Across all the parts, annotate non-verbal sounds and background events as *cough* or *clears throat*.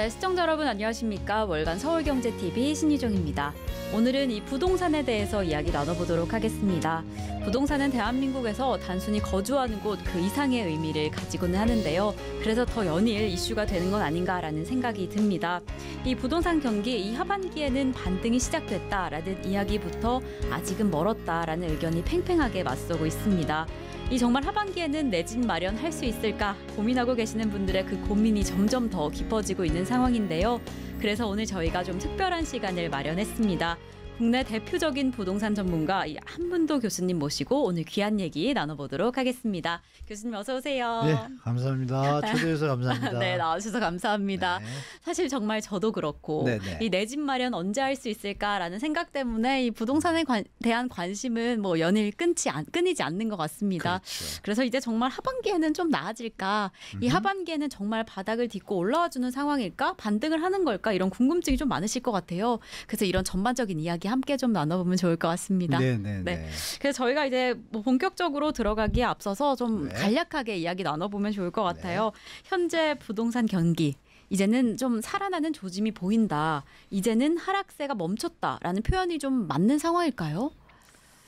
네, 시청자 여러분 안녕하십니까? 월간 서울경제TV 신유정입니다. 오늘은 이 부동산에 대해서 이야기 나눠보도록 하겠습니다. 부동산은 대한민국에서 단순히 거주하는 곳 그 이상의 의미를 가지고는 하는데요. 그래서 더 연일 이슈가 되는 건 아닌가라는 생각이 듭니다. 이 부동산 경기 이 하반기에는 반등이 시작됐다라는 이야기부터 아직은 멀었다라는 의견이 팽팽하게 맞서고 있습니다. 이 정말 하반기에는 내 집 마련할 수 있을까 고민하고 계시는 분들의 그 고민이 점점 더 깊어지고 있는 상황인데요. 그래서 오늘 저희가 좀 특별한 시간을 마련했습니다. 국내 대표적인 부동산 전문가 한문도 교수님 모시고 오늘 귀한 얘기 나눠보도록 하겠습니다. 교수님 어서 오세요. 네, 예, 감사합니다. *laughs* 초대해서 감사합니다. 네, 나와주셔서 감사합니다. 네. 사실 정말 저도 그렇고 네, 네. 이내 집 마련 언제 할 수 있을까라는 생각 때문에 이 부동산에 관, 대한 관심은 뭐 연일 끊지 안, 끊이지 않는 것 같습니다. 그렇죠. 그래서 이제 정말 하반기에는 좀 나아질까? 음흠. 이 하반기에는 정말 바닥을 딛고 올라와 주는 상황일까? 반등을 하는 걸까? 이런 궁금증이 좀 많으실 것 같아요. 그래서 이런 전반적인 이야기 함께 좀 나눠보면 좋을 것 같습니다. 네네. 네, 네. 네. 그래서 저희가 이제 뭐 본격적으로 들어가기에 앞서서 좀 네. 간략하게 이야기 나눠보면 좋을 것 네. 같아요. 네. 현재 부동산 경기. 이제는 좀 살아나는 조짐이 보인다. 이제는 하락세가 멈췄다라는 표현이 좀 맞는 상황일까요?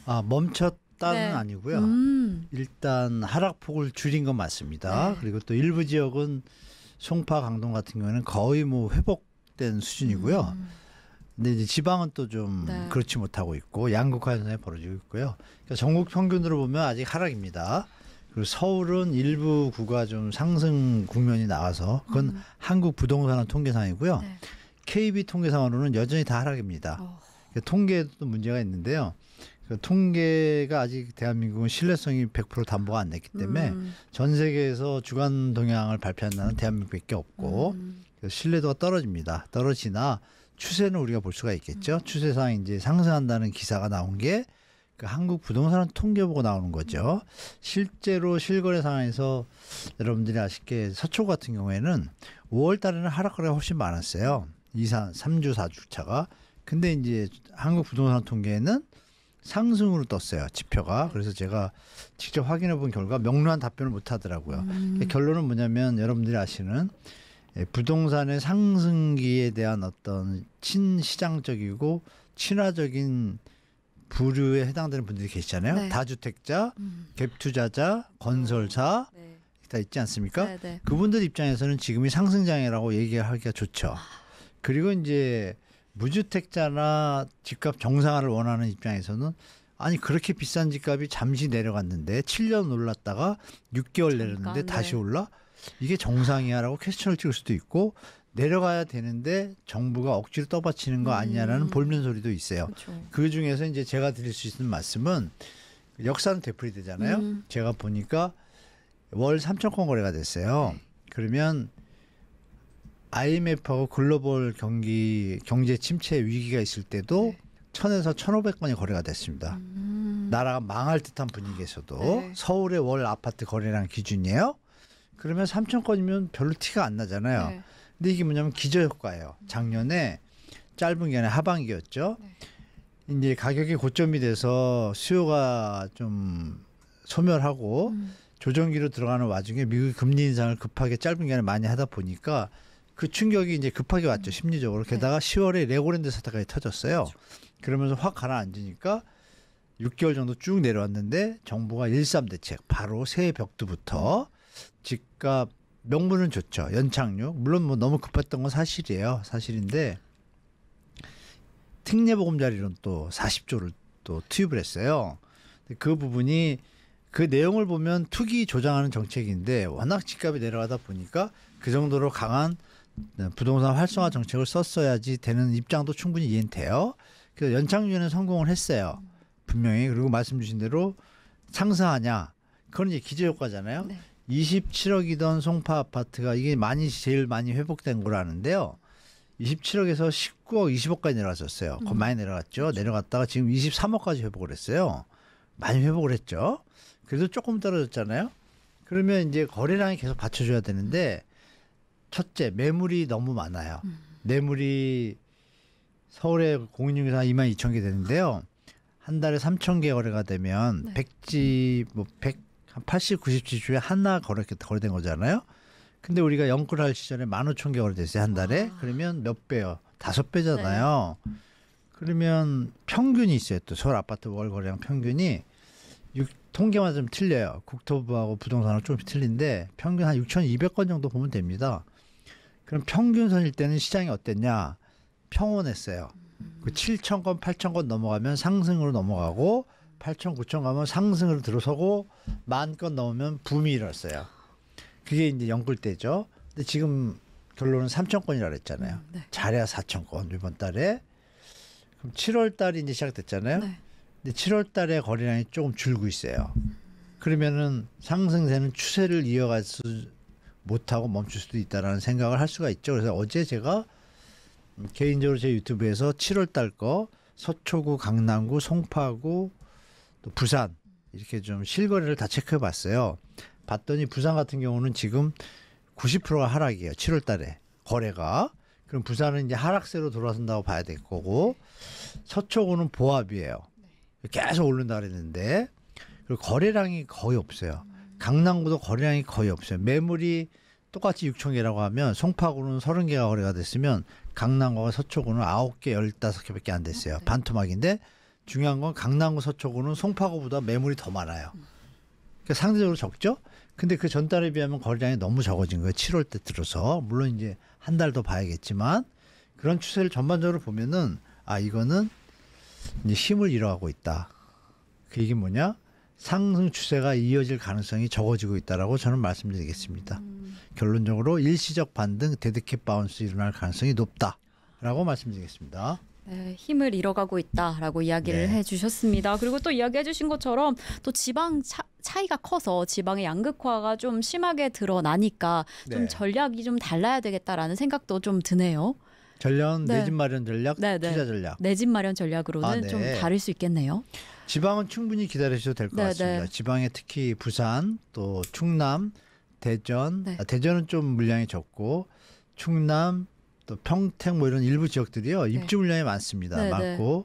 아 멈췄 다는 네. 아니고요. 음. 일단 하락폭을 줄인 건 맞습니다. 네. 그리고 또 일부 지역은 송파 강동 같은 경우에는 거의 뭐 회복된 수준이고요. 음. 근데 이제 지방은 또좀 네. 그렇지 못하고 있고 양극화 현상이 벌어지고 있고요. 그러니까 전국 평균으로 보면 아직 하락입니다. 그리고 서울은 일부 구가 좀 상승 국면이 나와서 그건 음. 한국 부동산원 통계상이고요. 네. KB 통계상으로는 여전히 다 하락입니다. 어. 그러니까 통계도 문제가 있는데요. 그 통계가 아직 대한민국은 신뢰성이 100% 담보가 안 됐기 때문에 음. 전 세계에서 주간 동향을 발표한다는 대한민국밖에 없고 음. 신뢰도가 떨어집니다. 떨어지나 추세는 우리가 볼 수가 있겠죠. 음. 추세상 이제 상승한다는 기사가 나온 게 그 한국 부동산 통계보고 나오는 거죠. 음. 실제로 실거래 상황에서 여러분들이 아쉽게 서초 같은 경우에는 5월 달에는 하락거래가 훨씬 많았어요. 2사 3주 4주 차가. 근데 이제 한국 부동산 통계에는 상승으로 떴어요 지표가 그래서 제가 직접 확인해 본 결과 명료한 답변을 못 하더라고요 음. 결론은 뭐냐면 여러분들이 아시는 예, 부동산의 상승기에 대한 어떤 친시장적이고 친화적인 부류에 해당되는 분들이 계시잖아요. 네. 다주택자, 음. 갭투자자, 건설사 네. 음. 다 있지 않습니까? 네, 네. 그분들 입장에서는 지금이 상승장이라고 얘기하기가 좋죠. 아. 그리고 이제 무주택자나 집값 정상화를 원하는 입장에서는 아니 그렇게 비싼 집값이 잠시 내려갔는데 7년 올랐다가 6개월 내렸는데 잠깐, 다시 네. 올라? 이게 정상이야라고 퀘스천을 찍을 수도 있고 내려가야 되는데 정부가 억지로 떠받치는 거 음. 아니냐라는 음. 볼멘 소리도 있어요. 그쵸. 그 중에서 이제 제가 드릴 수 있는 말씀은 역사는 되풀이 되잖아요. 음. 제가 보니까 월 3천 건 거래가 됐어요. 그러면 IMF하고 글로벌 경기 경제 침체 위기가 있을 때도 네. 천에서 천오백 건이 거래가 됐습니다. 음. 나라가 망할 듯한 분위기에서도 네. 서울의 월 아파트 거래량 기준이에요. 그러면 3천 건이면 별로 티가 안 나잖아요. 네. 근데 이게 뭐냐면 기저 효과예요. 작년에 짧은 기간에 하반기였죠. 네. 이제 가격이 고점이 돼서 수요가 좀 소멸하고 음. 조정기로 들어가는 와중에 미국 금리 인상을 급하게 짧은 기간에 많이 하다 보니까 그 충격이 이제 급하게 왔죠 음. 심리적으로 네. 게다가 네. 10월에 레고랜드 사태까지 터졌어요. 그렇죠. 그러면서 확 가라앉으니까 6개월 정도 쭉 내려왔는데 정부가 1.3 대책 바로 새 벽두부터 집값 명분은 좋죠. 연착륙. 물론 뭐 너무 급했던 건 사실이에요. 사실인데 특례보금자리론 또 40조를 또 투입을 했어요. 그 부분이 그 내용을 보면 투기 조장하는 정책인데 워낙 집값이 내려가다 보니까 그 정도로 강한 부동산 활성화 정책을 썼어야지 되는 입장도 충분히 이해는 돼요. 그래서 연착륙에는 성공을 했어요. 분명히 그리고 말씀 주신 대로 상승하냐 그건 이제 기재효과잖아요 네. 27억이던 송파 아파트가 이게 많이 제일 많이 회복된 거라는데요. 27억에서 19억, 20억까지 내려갔었어요. 음. 많이 내려갔죠. 그렇죠. 내려갔다가 지금 23억까지 회복을 했어요. 많이 회복을 했죠. 그래도 조금 떨어졌잖아요. 그러면 이제 거래량이 계속 받쳐줘야 되는데 첫째 매물이 너무 많아요. 음. 매물이 서울에 공인중개사 2만 2천 개 되는데요. 한 달에 3천 개 거래가 되면 네. 100지 뭐 100, 한 80, 90지주에 하나 거래된 거래 거잖아요. 근데 우리가 연끌 할 시절에 만 오천 개 거래됐어요 한 달에 아. 그러면 몇 배요? 다섯 배잖아요. 네. 그러면 평균이 있어요. 또 서울 아파트 월 거래량 평균이 6, 통계만 좀 틀려요. 국토부하고 부동산하고 조금 틀린데 평균 한 6,200건 정도 보면 됩니다. 그럼 평균선일 때는 시장이 어땠냐? 평온했어요. 그 7,000건, 8,000건 넘어가면 상승으로 넘어가고 8천, 9천 가면 상승을 들어서고 만 건 넘으면 붐이 일었어요. 그게 이제 연끌 때죠. 근데 지금 결론은 3천 건이라 그랬잖아요. 음, 네. 잘해야 4천 건 이번 달에. 그럼 7월 달이 이제 시작됐잖아요. 네. 근데 7월 달에 거래량이 조금 줄고 있어요. 그러면은 상승세는 추세를 이어갈 수 못하고 멈출 수도 있다라는 생각을 할 수가 있죠. 그래서 어제 제가 개인적으로 제 유튜브에서 7월 달 거 서초구, 강남구, 송파구, 또 부산 이렇게 좀 실거래를 다 체크해 봤어요. 봤더니 부산 같은 경우는 지금 90%가 하락이에요. 7월 달에 거래가. 그럼 부산은 이제 하락세로 돌아선다고 봐야 될 거고 서초구는 보합이에요. 계속 오른다 그랬는데 그리고 거래량이 거의 없어요. 강남구도 거래량이 거의 없어요. 매물이 똑같이 6천 개라고 하면 송파구는 30개가 거래가 됐으면 강남구와 서초구는 9개, 15개밖에 안 됐어요. 아, 네. 반토막인데 중요한 건 강남구 서초구는 송파구보다 매물이 더 많아요. 음. 그러니까 상대적으로 적죠. 근데 그 전달에 비하면 거래량이 너무 적어진 거예요. 7월 때 들어서 물론 이제 한 달 더 봐야겠지만 그런 추세를 전반적으로 보면은 아 이거는 이제 힘을 잃어가고 있다. 그 이게 뭐냐? 상승 추세가 이어질 가능성이 적어지고 있다라고 저는 말씀드리겠습니다. 음. 결론적으로 일시적 반등 데드캣 바운스 일어날 가능성이 높다라고 말씀드리겠습니다. 힘을 잃어가고 있다라고 이야기를 네. 해주셨습니다. 그리고 또 이야기해주신 것처럼 또 지방 차, 차이가 커서 지방의 양극화가 좀 심하게 드러나니까 네. 좀 전략이 좀 달라야 되겠다라는 생각도 좀 드네요. 전략 네. 내집 마련 전략, 네, 네. 투자 전략. 내집 마련 전략으로는 아, 좀 네. 다를 수 있겠네요. 지방은 충분히 기다리셔도 될것 네, 같습니다. 지방에 특히 부산, 또 충남, 대전, 아, 대전은 좀 물량이 적고 충남, 또 평택 뭐 이런 일부 지역들이요 네. 입주 물량이 많습니다. 네, 네, 많고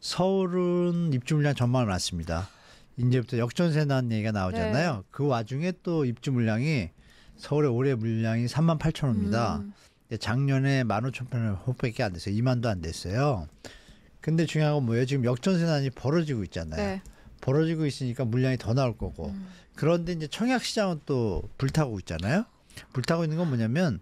서울은 입주 물량 정말 많습니다. 이제부터 역전세 난 얘기가 나오잖아요. 네. 그 와중에 또 입주 물량이 서울의 올해 물량이 3만 8천 호입니다. 음. 작년에 1 5천 편을 편 호밖에 안 됐어요. 2만도 안 됐어요. 근데 중요한 건 뭐예요? 지금 역전세난이 벌어지고 있잖아요. 네. 벌어지고 있으니까 물량이 더 나올 거고. 음. 그런데 이제 청약 시장은 또 불타고 있잖아요. 불타고 있는 건 뭐냐면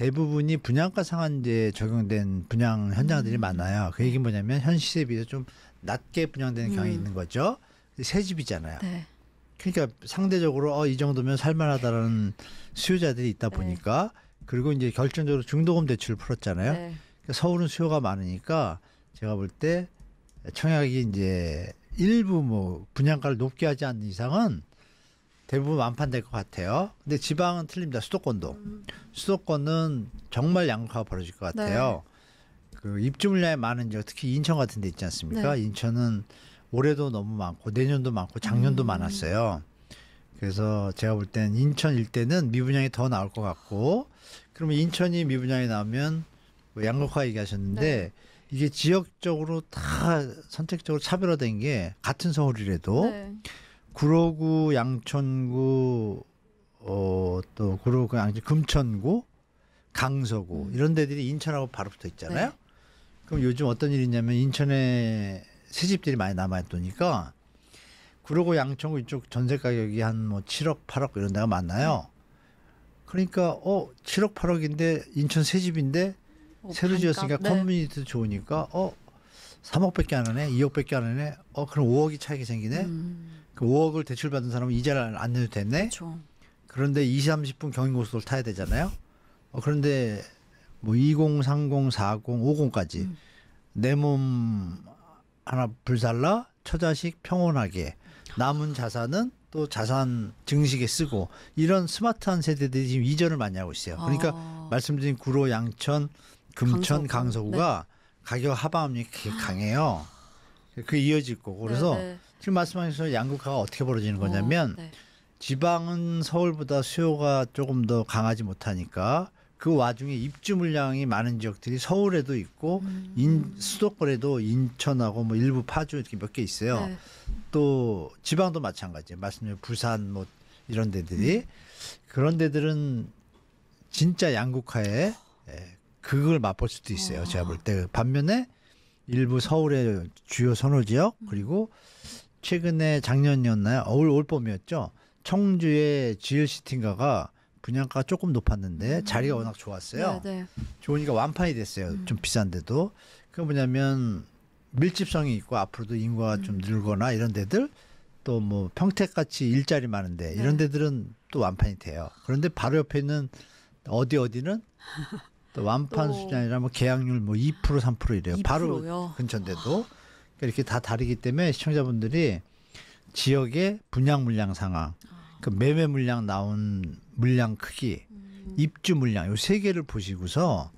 대부분이 분양가 상한제 적용된 분양 현장들이 음. 많아요. 그 얘기는 뭐냐면 현 시세에 비해서 좀 낮게 분양되는 음. 경향이 있는 거죠. 새 집이잖아요. 네. 그러니까 상대적으로 어, 이 정도면 살만하다라는 수요자들이 있다 네. 보니까 네. 그리고 이제 결정적으로 중도금 대출을 풀었잖아요. 네. 그러니까 서울은 수요가 많으니까 제가 볼 때 청약이 이제 일부 뭐 분양가를 높게 하지 않는 이상은 대부분 완판될 것 같아요. 근데 지방은 틀립니다. 수도권도 음. 수도권은 정말 양극화가 벌어질 것 같아요. 네. 그 입주 물량이 많은 지역, 특히 인천 같은 데 있지 않습니까? 네. 인천은 올해도 너무 많고 내년도 많고 작년도 음. 많았어요. 그래서 제가 볼 땐 인천 일대는 미분양이 더 나올 것 같고 그러면 인천이 미분양이 나오면 뭐 양극화 얘기하셨는데 네. 이게 지역적으로 다 선택적으로 차별화된 게 같은 서울이라도 네. 구로구, 양천구, 어, 또 구로구, 양천, 금천구, 강서구 음. 이런 데들이 인천하고 바로 붙어 있잖아요. 네. 그럼 요즘 어떤 일이 있냐면 인천에 새집들이 많이 남아있더니까 구로구, 양천구 이쪽 전세 가격이 한뭐 7억, 8억 이런 데가 많나요? 음. 그러니까 어 7억, 8억인데 인천 새집인데 어, 새로 지었으니까 네. 커뮤니티도 좋으니까 어 3억밖에 안 하네, 2억밖에 안 하네. 어 그럼 5억이 차이가 생기네. 음. 그 5억을 대출받은 사람은 이자를 안 내도 되네. 그렇죠. 그런데 20, 30분 경인고속도로 타야 되잖아요. 어, 그런데 뭐 20, 30, 40, 50까지 음. 내몸 하나 불살라 처자식 평온하게 남은 자산은 또 자산 증식에 쓰고 이런 스마트한 세대들이 지금 이전을 많이 하고 있어요. 그러니까 아. 말씀드린 구로, 양천, 금천, 강서구. 가 네. 가격 하방압력이 강해요. 그게 이어질 거고 그래서 네네. 네. 지금 말씀하셔서 양극화가 어떻게 벌어지는 어, 거냐면 어, 네. 지방은 서울보다 수요가 조금 더 강하지 못하니까 그 와중에 입주 물량이 많은 지역들이 서울에도 있고 음. 인, 수도권에도 인천하고 뭐 일부 파주 이렇게 몇 개 있어요. 네. 또 지방도 마찬가지. 예요 말씀드린 부산 뭐 이런 데들이 음. 그런 데들은 진짜 양극화에 예, 그걸 맛볼 수도 있어요. 어. 제가 볼 때 반면에 일부 서울의 주요 선호 지역 음. 그리고 최근에 작년이었나요? 올, 올 봄이었죠. 청주의 g l 시팀가가 분양가가 조금 높았는데 음. 자리가 워낙 좋았어요. 네, 네. 좋으니까 완판이 됐어요. 음. 좀 비싼데도. 그게 뭐냐면 밀집성이 있고 앞으로도 인구가 음. 좀 늘거나 이런 데들 또 뭐 평택같이 일자리 많은데 네. 이런 데들은 또 완판이 돼요. 그런데 바로 옆에 있는 어디 어디는 또 *laughs* 완판 수준이 아니라 뭐 계약률 뭐2% 3% 이래요. 2%요? 바로 근처인데도. 그러니까 이렇게 다 다르기 때문에 시청자분들이 지역의 분양 물량 상황, 아. 그 매매 물량 나온 물량 크기, 음. 입주 물량 요 세 개를 보시고서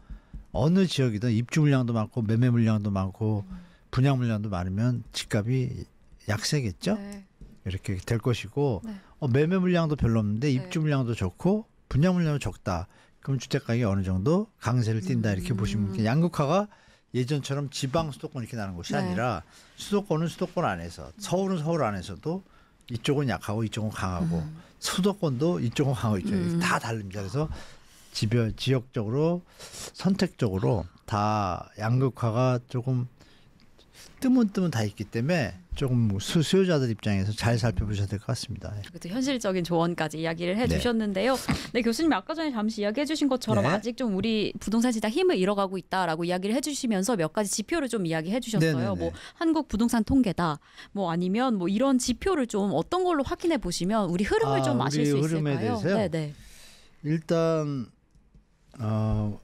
어느 지역이든 입주 물량도 많고 매매 물량도 많고 음. 분양 물량도 많으면 집값이 약세겠죠. 네. 이렇게 될 것이고 네. 어, 매매 물량도 별로 없는데 네. 입주 물량도 좋고 분양 물량도 적다. 그럼 주택 가격이 어느 정도 강세를 띈다 음. 이렇게 음. 보시면 양극화가 예전처럼 지방 수도권 이렇게 나는 것이 네. 아니라 수도권은 수도권 안에서 서울은 서울 안에서도 이쪽은 약하고 이쪽은 강하고 음. 수도권도 이쪽은 강하고 이쪽은 음. 다 다릅니다. 그래서 지별 지역적으로 선택적으로 다 양극화가 조금 뜨문뜨문 다 있기 때문에 조금 뭐 수수요자들 입장에서 잘 살펴보셔야 될 것 같습니다. 예. 그것도 현실적인 조언까지 이야기를 네. 해주셨는데요. 네. 네. 교수님 아까 전에 잠시 이야기해주신 것처럼 네. 아직 좀 우리 부동산 시장 힘을 잃어가고 있다라고 이야기를 해주시면서 몇 가지 지표를 좀 이야기해주셨어요. 네네네. 네, 네. 뭐 한국 부동산 통계다, 뭐 아니면 뭐 이런 지표를 좀 어떤 걸로 확인해 보시면 우리 흐름을 아, 좀 아실 우리 수 있을까요? 대해서요? 네네. 일단 어.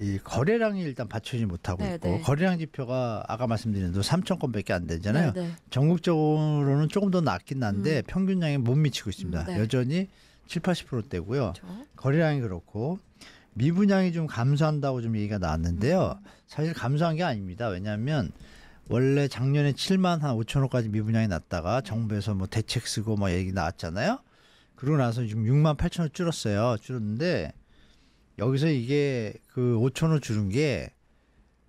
이 거래량이 일단 받쳐지 못하고 네네. 있고 네. 거래량 지표가 아까 말씀드린 대로 3천 건밖에 안 되잖아요. 네네. 네. 전국적으로는 조금 더 낮긴 한데 음. 평균량에 못 미치고 있습니다. 음, 네. 여전히 7, 80%대고요. 그렇죠. 거래량이 그렇고 미분양이 좀 감소한다고 좀 얘기가 나왔는데요. 음. 사실 감소한 게 아닙니다. 왜냐하면 원래 작년에 7만 한 5천 호까지 미분양이 났다가 정부에서 뭐 대책 쓰고 뭐 얘기 나왔잖아요. 그러고 나서 지금 6만 8천 호 줄었어요. 줄었는데 여기서 이게 그 5천원 주는 게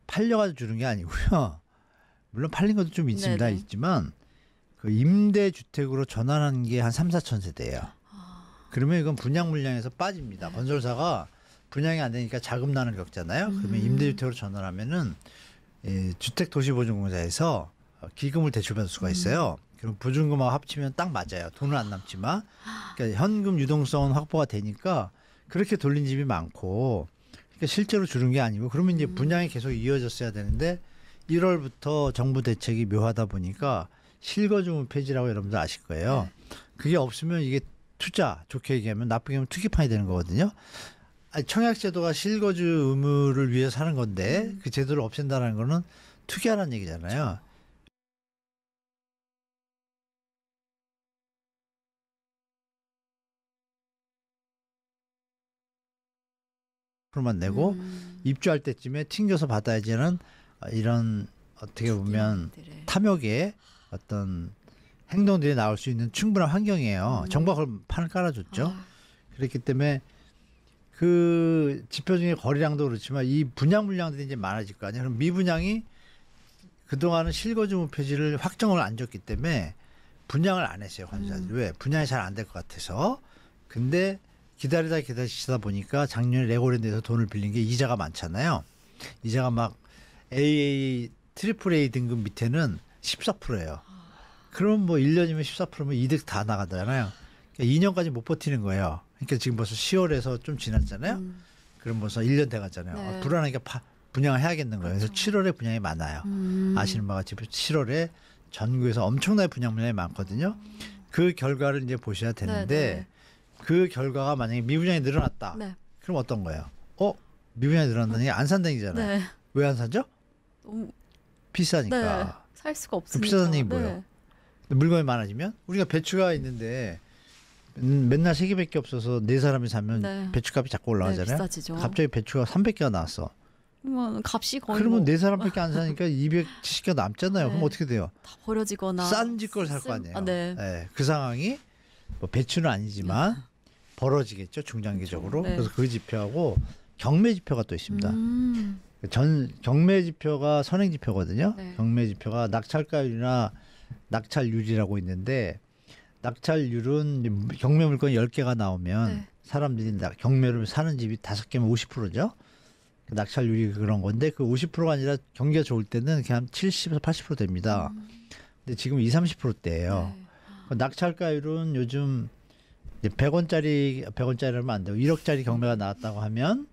팔려가지고 주는 게 아니고요. *laughs* 물론 팔린 것도 좀 있습니다. 네네. 있지만 그 임대 주택으로 전환한 게 한 3, 4천 세대예요. 아. 그러면 이건 분양 물량에서 빠집니다. 네. 건설사가 분양이 안 되니까 자금 난을 겪잖아요. 음. 그러면 음... 임대 주택으로 전환하면은 예, 주택 도시보증공사에서 기금을 대출받을 수가 음. 있어요. 음... 그럼 보증금하고 합치면 딱 맞아요. 돈은 안 남지만 그러니까 현금 유동성은 확보가 되니까 그렇게 돌린 집이 많고 그러니까 실제로 주는 게 아니고 그러면 이제 음. 분양이 계속 이어졌어야 되는데 1월부터 정부 대책이 묘하다 보니까 실거주문 폐지라고 여러분들 아실 거예요. 네. 그게 없으면 이게 투자 좋게 얘기하면 나쁘게 하면 투기판이 되는 거거든요. 아, 청약제도가 실거주 의무를 위해서 하는 건데 음. 그 제도를 없앤다는 거는 투기하라는 얘기잖아요. 10%만 내고 음. 입주할 때쯤에 튕겨서 받아야지는 이런 어떻게 보면 주민들의. 탐욕의 어떤 행동들이 나올 수 있는 충분한 환경이에요. 음. 정부가 그걸 판을 깔아줬죠. 아. 그렇기 때문에 그 지표 중에 거래량도 그렇지만 이 분양 물량들이 이제 많아질 거 아니에요. 그럼 미분양이 그동안은 실거주 목표지를 확정을 안 줬기 때문에 분양을 안 했어요. 관리자들이. 음. 왜? 분양이 잘 안 될 것 같아서. 근데 기다리다 기다리시다 보니까 작년에 레고랜드에서 돈을 빌린 게 이자가 많잖아요. 이자가 막 AA 트리플 A 등급 밑에는 14%예요. 그럼 뭐 1년이면 14%면 이득 다 나가잖아요. 그러니까 2년까지 못 버티는 거예요. 그러니까 지금 벌써 10월에서 좀 지났잖아요. 음. 그럼 벌써 1년 돼 가잖아요. 네. 아, 불안하니까 파, 분양을 해야겠는 거예요. 그래서 7월에 그렇죠. 분양이 많아요. 음. 아시는 바가 지금 7월에 전국에서 엄청나게 분양 분양이 많거든요. 그 결과를 이제 보셔야 되는데 네네. 네. 그 결과가 만약에 미분양이 늘어났다. 네. 그럼 어떤 거예요? 어? 미분양이 늘어났다니 네. 안 산다는 잖아요 네. 왜안 사죠? 너무 비싸니까. 네. 살 수가 없으니까. 비싸다는 얘기 네. 뭐예요? 물건이 많아지면 우리가 배추가 있는데 음, 맨날 세 개밖에 없어서 네 사람이 사면 네. 배추값이 자꾸 올라가잖아요. 갑자기 배추가 300개가 나왔어. 그러면 값이 거의 그러면 뭐... 네 사람밖에 안 사니까 270개 남잖아요. 그럼 어떻게 돼요? 다 버려지거나 싼집걸살 거 아니에요. 아, 네. 그 상황이 뭐 배추는 아니지만 벌어지겠죠 중장기적으로. 그렇죠. 네. 그래서 그 지표하고 경매 지표가 또 있습니다. 음. 전 경매 지표가 선행 지표거든요. 네. 경매 지표가 낙찰가율이나 낙찰률이라고 있는데 낙찰률은 경매 물건 10개가 나오면 네. 사람들이 낙, 경매를 사는 집이 다섯 개면 오십 프로죠그 낙찰률이 그런 건데 그 오십 프로가 아니라 경기가 좋을 때는 그냥 칠십에서 팔십 프로 됩니다. 음. 근데 지금 이삼십 프로대예요 네. 그 낙찰가율은 요즘 100원짜리 100원짜리면 라안 되고 1억짜리 경매가 나왔다고 하면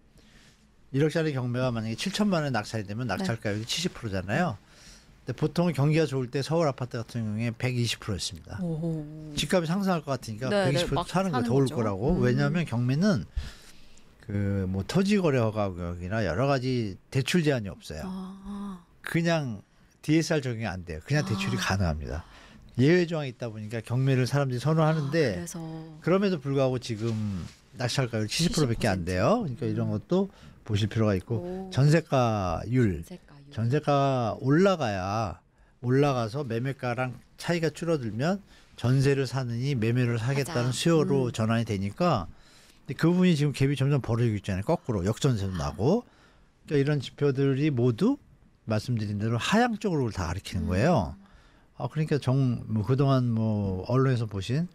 1억짜리 경매가 만약에 7천만 원에 낙찰이 되면 낙찰 가격이 네. 70%잖아요. 근데 보통 경기가 좋을 때 서울 아파트 같은 경우에 120%였습니다. 오 집값이 상승할 것 같으니까 네, 120% 네, 사는 게더올 거라고. 음. 왜냐하면 경매는 그뭐 토지 거래 허가격이나 여러 가지 대출 제한이 없어요. 아. 그냥 DSR 적용이 안 돼요. 그냥 대출이 아. 가능합니다. 예외 조항이 있다 보니까 경매를 사람들이 선호하는데 아, 그래서. 그럼에도 불구하고 지금 낙찰가율 70%밖에 안 돼요. 그러니까 이런 것도 보실 필요가 있고 전세가율, 전세가 올라가야 올라가서 매매가랑 차이가 줄어들면 전세를 사느니 매매를 사겠다는 맞아. 수요로 음. 전환이 되니까 근데 그분이 지금 갭이 점점 벌어지고 있잖아요. 거꾸로 역전세도 아. 나고 그러니까 이런 지표들이 모두 말씀드린 대로 하향 쪽으로 다 가리키는 음. 거예요. 아 그러니까 정 뭐 그동안 뭐 언론에서 보신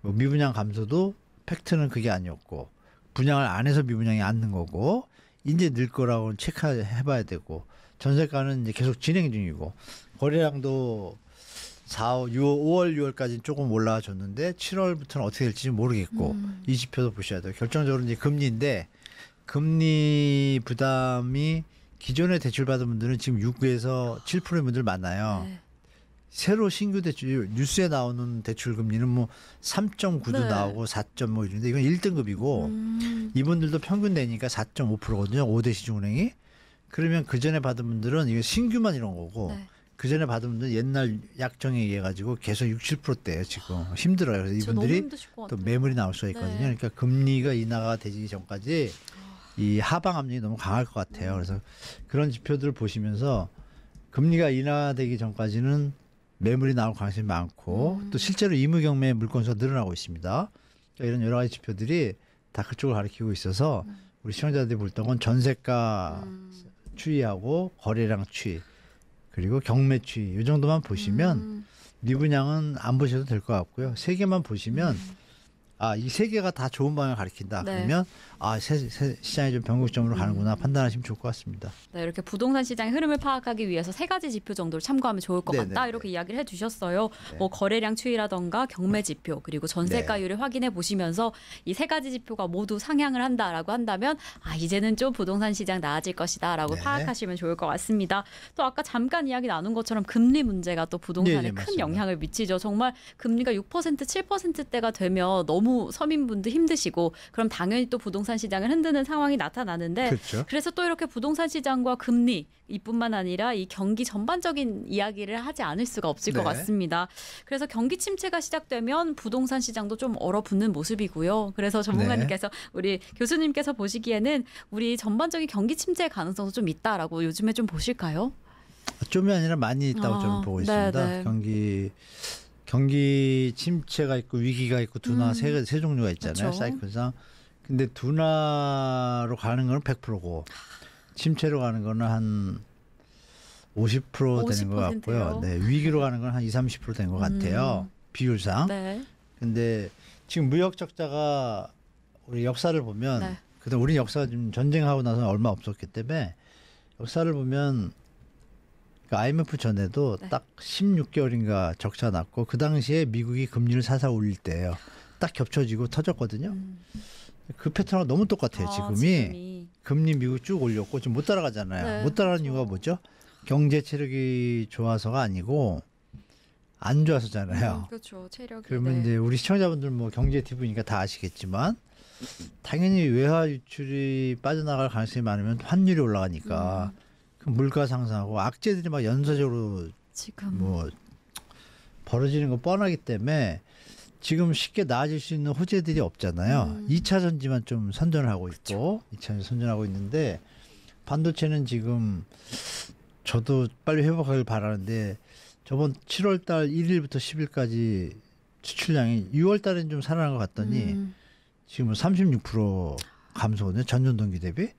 뭐 미분양 감소도 팩트는 그게 아니었고 분양을 안 해서 미분양이 안 는 거고 이제 늘 거라고 체크해봐야 되고 전세가는 이제 계속 진행 중이고 거래량도 4, 6, 5월, 6월까지는 조금 올라와줬는데 7월부터는 어떻게 될지 모르겠고 음. 이 지표도 보셔야 돼요. 결정적으로 이제 금리인데 금리 부담이 기존에 대출받은 분들은 지금 6에서 7%의 분들 많아요. 네. 새로 신규 대출 뉴스에 나오는 대출 금리는 뭐 3.9도 네. 나오고 4.5 이런데 이건 1등급이고 음. 이분들도 평균 내니까 4.5%거든요. 5대 시중은행이 그러면 그 전에 받은 분들은 이게 신규만 이런 거고 네. 그 전에 받은 분들 은 옛날 약정에 의해 가지고 계속 6, 7%대요 지금 아, 힘들어요. 그래서 이분들이 또 매물이 나올 수가 있거든요. 네. 그러니까 금리가 인하가 되기 전까지 아. 이 하방 압력이 너무 강할 것 같아요. 음. 그래서 그런 지표들을 보시면서 금리가 인하되기 전까지는 매물이 나올 가능성이 많고 음. 또 실제로 이무경매 물건 수가 늘어나고 있습니다. 그러니까 이런 여러 가지 지표들이 다 그쪽을 가리키고 있어서 음. 우리 시청자들이 볼 때는 전세가 음. 추이하고 거래량 추이 그리고 경매 추이 이 정도만 보시면 리분양은안 음. 보셔도 될 것 같고요. 세 개만 보시면 음. 아, 이 세 개가 다 좋은 방향을 가리킨다. 네. 그러면 아, 새 세, 시장이 좀 변곡점으로 가는구나 음. 판단하시면 좋을 것 같습니다. 네, 이렇게 부동산 시장의 흐름을 파악하기 위해서 세 가지 지표 정도를 참고하면 좋을 것 네네, 같다. 이렇게 이야기를 해 주셨어요. 네. 뭐 거래량 추이라던가 경매 지표 그리고 전세가율을 네. 확인해 보시면서 이 세 가지 지표가 모두 상향을 한다라고 한다면 아, 이제는 좀 부동산 시장 나아질 것이다라고 네. 파악하시면 좋을 것 같습니다. 또 아까 잠깐 이야기 나눈 것처럼 금리 문제가 또 부동산에 네, 큰 영향을 미치죠. 정말 금리가 6% 7%대가 되면 너무 너무 서민분들 힘드시고 그럼 당연히 또 부동산 시장을 흔드는 상황이 나타나는데 그렇죠. 그래서 또 이렇게 부동산 시장과 금리 이뿐만 아니라 이 경기 전반적인 이야기를 하지 않을 수가 없을 네. 것 같습니다. 그래서 경기 침체가 시작되면 부동산 시장도 좀 얼어붙는 모습이고요. 그래서 전문가님께서 네. 우리 교수님께서 보시기에는 우리 전반적인 경기 침체 가능성도 좀 있다라고 요즘에 좀 보실까요? 아, 좀이 아니라 많이 있다고 아, 저는 보고 있습니다. 네, 네. 경기 경기 침체가 있고 위기가 있고 둔화 음. 세, 세 종류가 있잖아요. 그쵸. 사이클상. 근데 둔화로 가는 거는 100%고 침체로 가는 거는 한 50% 되는 것 같고요. 네, 위기로 가는 건 한 2, 30%된 것 같아요. 음. 비율상. 네. 근데 지금 무역 적자가 우리 역사를 보면 네. 그다음 우리 역사가 지금 전쟁하고 나서 얼마 없었기 때문에 역사를 보면 그러니까 IMF 전에도 네. 딱 16개월인가 적자 났고 그 당시에 미국이 금리를 사사 올릴 때예요. 딱 겹쳐지고 터졌거든요. 음. 그 패턴하고 너무 똑같아요. 아, 지금이. 지금이. 금리 미국 쭉 올렸고 지금 못 따라가잖아요. 네. 못 따라가는 그렇죠. 이유가 뭐죠? 경제 체력이 좋아서가 아니고 안 좋아서잖아요. 음, 그렇죠. 체력 그러면 네. 이제 우리 시청자분들 뭐 경제 TV니까 다 아시겠지만 당연히 외화 유출이 빠져나갈 가능성이 많으면 환율이 올라가니까 음. 물가 상승하고 악재들이 막 연쇄적으로 지금 뭐 벌어지는 거 뻔하기 때문에 지금 쉽게 나아질 수 있는 호재들이 없잖아요. 음. 이차 전지만 좀 선전을 하고 있고 이차 전지 선전하고 있는데 반도체는 지금 저도 빨리 회복하길 바라는데 저번 7월 달 1일부터 10일까지 수출량이 6월 달엔 좀 살아난 것 같더니 음. 지금 은36% 감소거든요. 전년 동기 대비.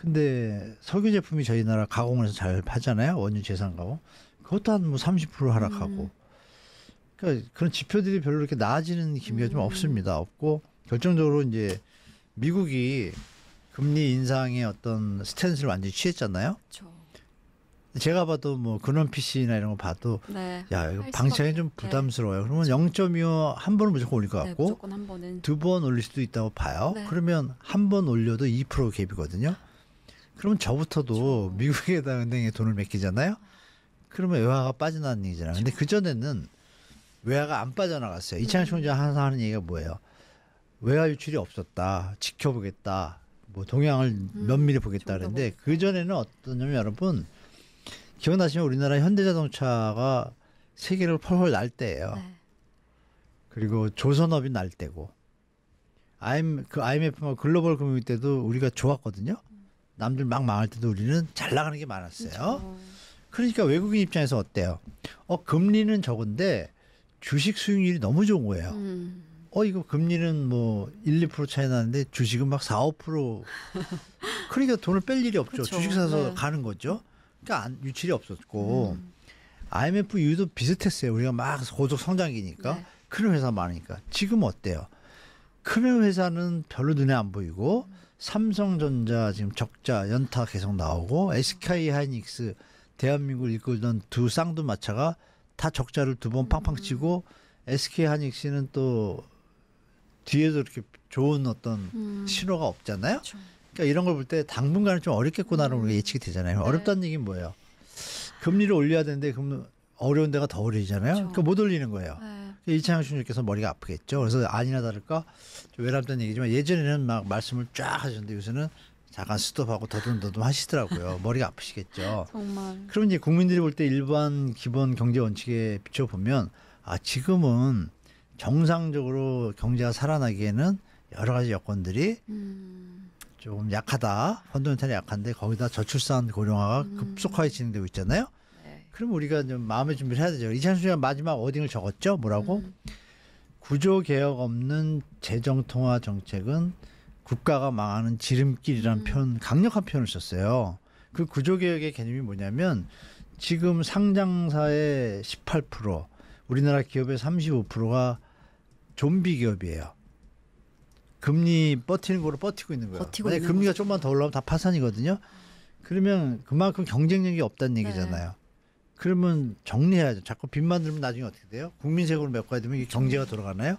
근데 석유 제품이 저희 나라 가공해서 을잘 파잖아요. 원유 재산 가공. 그것도 한 뭐 30% 하락하고. 음. 그러니까 그런 지표들이 별로 이렇게 나아지는 기미가 음. 좀 없습니다. 없고 결정적으로 이제 미국이 금리 인상의 어떤 스탠스를 완전히 취했잖아요. 그렇죠. 제가 봐도 뭐 근원 PC나 이런 거 봐도 네, 야 이거 방창이 좀 네. 부담스러워요. 네. 그러면 0.25 한 번은 무조건 올릴 것 네, 같고 네, 두번 올릴 수도 있다고 봐요. 네. 그러면 한 번 올려도 2% 갭이거든요. 그러면 음, 저부터도 그렇죠. 미국에다 은행에 돈을 맡기잖아요. 그러면 외화가 빠져나는 얘기잖아요. 근데 그 그렇죠. 전에는 외화가 안 빠져나갔어요. 음. 이창현 총장 항상 하는 얘기가 뭐예요? 외화 유출이 없었다. 지켜보겠다. 뭐 동향을 음, 면밀히 보겠다 그랬는데 그 전에는 어떠냐면 여러분 기억나시면 우리나라 현대자동차가 세계를 펄펄 날 때예요. 네. 그리고 조선업이 날 때고 IM, 그 IMF나 글로벌 금융위 때도 우리가 좋았거든요. 남들 막 망할 때도 우리는 잘 나가는 게 많았어요. 그렇죠. 그러니까 외국인 입장에서 어때요? 어, 금리는 적은데 주식 수익률이 너무 좋은 거예요. 음. 어, 이거 금리는 뭐 1, 2% 차이 나는데 주식은 막 4, 5% *laughs* 그러니까 돈을 뺄 일이 없죠. 그렇죠. 주식 사서 네. 가는 거죠. 그러니까 안, 유출이 없었고 음. IMF 이유도 비슷했어요. 우리가 막 고속 성장기니까 네. 큰 회사 많으니까 지금 어때요? 큰 회사는 별로 눈에 안 보이고 음. 삼성전자 지금 적자 연타 계속 나오고 SK 하이닉스 대한민국을 이끌던 두 쌍두마차가 다 적자를 두 번 팡팡 치고 SK 하이닉스는 또 뒤에도 이렇게 좋은 어떤 음. 신호가 없잖아요. 그러니까 이런 걸 볼 때 당분간은 좀 어렵겠구나라는 음. 우 예측이 되잖아요. 네. 어렵다는 얘기는 뭐예요? 금리를 올려야 되는데 그럼 어려운 데가 더 어려지잖아요. 그러니까못 올리는 거예요. 네. 이창현 신님께서 머리가 아프겠죠. 그래서 아니나 다를까 외람된 얘기지만 예전에는 막 말씀을 쫙 하셨는데 요새는 잠깐 스톱하고 더듬더듬 하시더라고요. 머리가 아프시겠죠. 정말. 그럼 이제 국민들이 볼 때 일반 기본 경제 원칙에 비춰보면 아 지금은 정상적으로 경제가 살아나기에는 여러 가지 여건들이 음. 조금 약하다. 펀더멘탈이 약한데 거기다 저출산 고령화가 음. 급속하게 진행되고 있잖아요. 그럼 우리가 좀 마음의 준비를 해야 되죠. 이찬수가 마지막 어딩을 적었죠. 뭐라고? 음. 구조 개혁 없는 재정 통화 정책은 국가가 망하는 지름길이라는 음. 표현, 강력한 표현을 썼어요. 그 구조 개혁의 개념이 뭐냐면 지금 상장사의 18% 우리나라 기업의 35%가 좀비 기업이에요. 금리 버티는 거로 버티고 있는 거예요. 버티고 만약 금리가 거죠. 좀만 더 올라오면 다 파산이거든요. 그러면 그만큼 경쟁력이 없다는 네. 얘기잖아요. 그러면 정리해야죠. 자꾸 빚만 들면 나중에 어떻게 돼요? 국민세금을 메꿔야 되면 경제가 돌아가나요?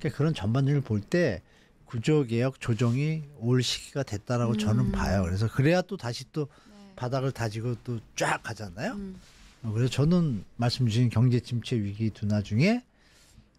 그러니까 그런 전반적을 볼때 구조개혁 조정이 올 시기가 됐다라고 음. 저는 봐요. 그래서 그래야 또 다시 또 네. 바닥을 다지고 또 쫙 가잖아요. 음. 어, 그래서 저는 말씀 주신 경제 침체 위기 둔화 중에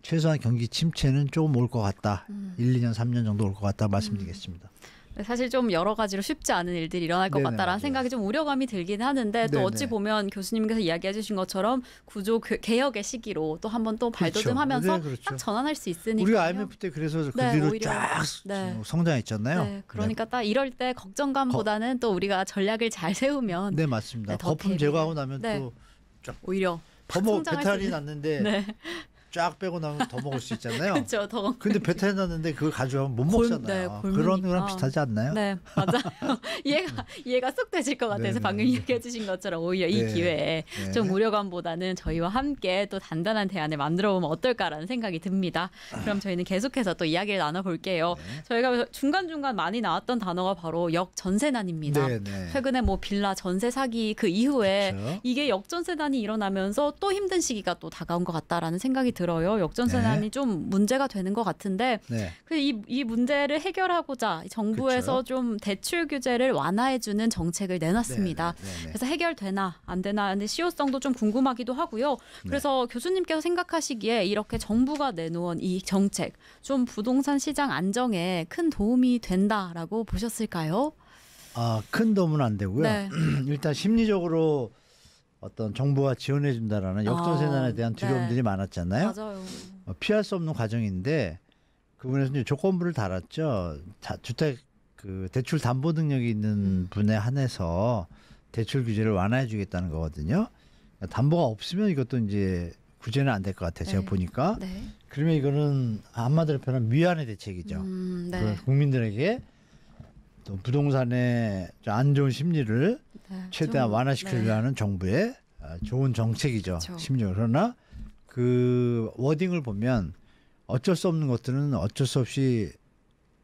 최소한 경기 침체는 조금 올 것 같다. 음. 1, 2년, 3년 정도 올 것 같다 음. 말씀드리겠습니다. 음. 네, 사실 좀 여러 가지로 쉽지 않은 일들이 일어날 것 같다라는 생각이 좀 우려감이 들긴 하는데 또 네네. 어찌 보면 교수님께서 이야기해 주신 것처럼 구조 그 개혁의 시기로 또 한번 또 그렇죠. 발돋움하면서 그렇죠. 네, 그렇죠. 딱 전환할 수 있으니까 우리가 IMF 때 그래서 그 네, 뒤로 쫙 네. 뭐 성장했잖아요. 네, 그러니까 딱 이럴 때 걱정감보다는 거, 또 우리가 전략을 잘 세우면 네 맞습니다. 네, 거품 대비. 제거하고 나면 또 오히려 더뭐 배탈이 났는데 *laughs* 쫙 빼고 나면 더 먹을 수 있잖아요. *laughs* 그렇죠. 더 먹. 근데 배탈 났는데 그걸 가져가면 못 골, 먹잖아요. 네, 그런 거랑 어. 비슷하지 않나요? 네, 맞아요. *laughs* 이해가 이해가 쏙 되실 것 같아서 네네. 방금 네. 얘기해 주신 것처럼 오히려 이 네. 기회에 네. 좀 우려감보다는 저희와 함께 또 단단한 대안을 만들어 보면 어떨까라는 생각이 듭니다. 그럼 저희는 계속해서 또 이야기를 나눠 볼게요. 네. 저희가 중간 중간 많이 나왔던 단어가 바로 역전세난입니다. 네, 최근에 뭐 빌라 전세 사기 그 이후에 그렇 이게 역전세난이 일어나면서 또 힘든 시기가 또 다가온 것 같다라는 생각이 들어요. 들어요. 역전세난이 네. 좀 문제가 되는 것 같은데 네. 이이 그 문제를 해결하고자 정부에서 그쵸? 좀 대출 규제를 완화해주는 정책을 내놨습니다. 네네. 네네. 네. 그래서 해결되나 안 되나 근데 실효성도 좀 궁금하기도 하고요. 네. 그래서 네. 교수님께서 생각하시기에 이렇게 정부가 내놓은 이 정책 좀 부동산 시장 안정에 큰 도움이 된다라고 보셨을까요? 아, 큰 도움은 안 되고요. 네. *clears throat* 일단 심리적으로 어떤 정부가 지원해 준다라는 아, 역전 세난에 대한 네. 두려움들이 네. 많았잖아요. 맞아요. 어, 피할 수 없는 과정인데 그분에서 이제 조건부를 달았죠. 자, 주택 그 대출 담보 능력이 있는 음. 분에 한해서 대출 규제를 완화해 주겠다는 거거든요. 그러니까 담보가 없으면 이것도 이제 구제는 안 될 것 같아요. 제가 네. 보니까. 네. 그러면 이거는 한마디로 표현하면 미안의 대책이죠. 음, 네. 국민들에게 또 부동산의 안 좋은 심리를 네, 최대한 네. 완화시키려 하는 정부의 아, 좋은 정책이죠. 그렇죠. 심리 그러나 그 워딩을 보면 어쩔 수 없는 것들은 어쩔 수 없이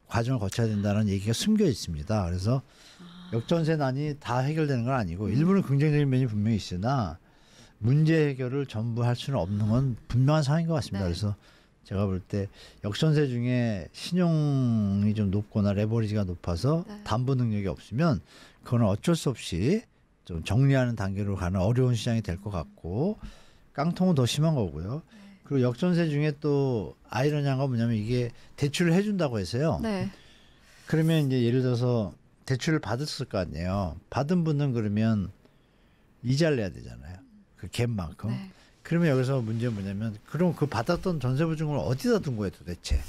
과정을 거쳐야 된다는 얘기가 숨겨 있습니다. 그래서 아. 역전세 난이 다 해결되는 건 아니고 음. 일부는 긍정적인 면이 분명히 있으나 문제 해결을 전부 할 수는 없는 건 분명한 상황인 것 같습니다. 네. 그래서 제가 볼 때 역전세 중에 신용이 좀 높거나 레버리지가 높아서 네. 담보 능력이 없으면 그건 어쩔 수 없이 좀 정리하는 단계로 가는 어려운 시장이 될 것 같고 깡통은 더 심한 거고요. 네. 그리고 역전세 중에 또 아이러니한 건 뭐냐면 이게 대출을 해준다고 해서요. 네. 그러면 이제 예를 들어서 대출을 받았을 거 아니에요. 받은 분은 그러면 이자를 내야 되잖아요. 그 갭만큼. 네. 그러면 여기서 문제는 뭐냐면 그럼 그 받았던 전세 보증금을 어디다 둔 거예요 도대체?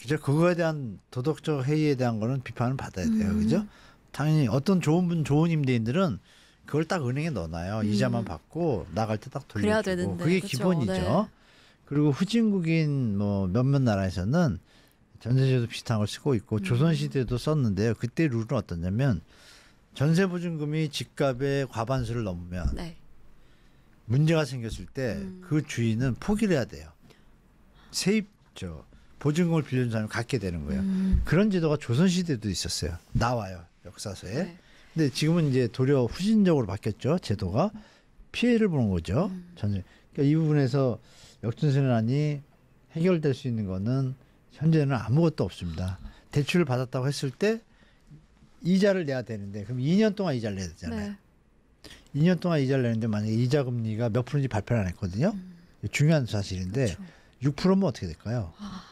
그죠? 그거에 대한 도덕적 해이에 대한 거는 비판을 받아야 돼요. 음. 그죠? 당연히 어떤 좋은 분 좋은 임대인들은 그걸 딱 은행에 넣어놔요. 음. 이자만 받고 나갈 때 딱 돌려주고 되는데, 그게 그쵸, 기본이죠. 네. 그리고 후진국인 뭐 몇몇 나라에서는 전세제도 비슷한 걸 쓰고 있고 음. 조선시대도 썼는데요. 그때 룰은 어떻냐면 전세보증금이 집값의 과반수를 넘으면 네. 문제가 생겼을 때그 음. 그 주인은 포기를 해야 돼요. 세입 저 보증금을 빌려준 사람을 갖게 되는 거예요. 음. 그런 제도가 조선 시대도 있었어요. 나와요 역사서에. 네. 근데 지금은 이제 도려 후진적으로 바뀌었죠 제도가 피해를 보는 거죠. 음. 전혀. 그러니까 이 부분에서 역전세난이 해결될 수 있는 거는 현재는 아무것도 없습니다. 대출을 받았다고 했을 때 이자를 내야 되는데 그럼 2년 동안 이자를 내야 되잖아요. 네. 2년 동안 이자를 내는데 만약에 이자 금리가 몇 프로인지 발표를 안 했거든요. 음. 중요한 사실인데 그렇죠. 6%면 어떻게 될까요? 아.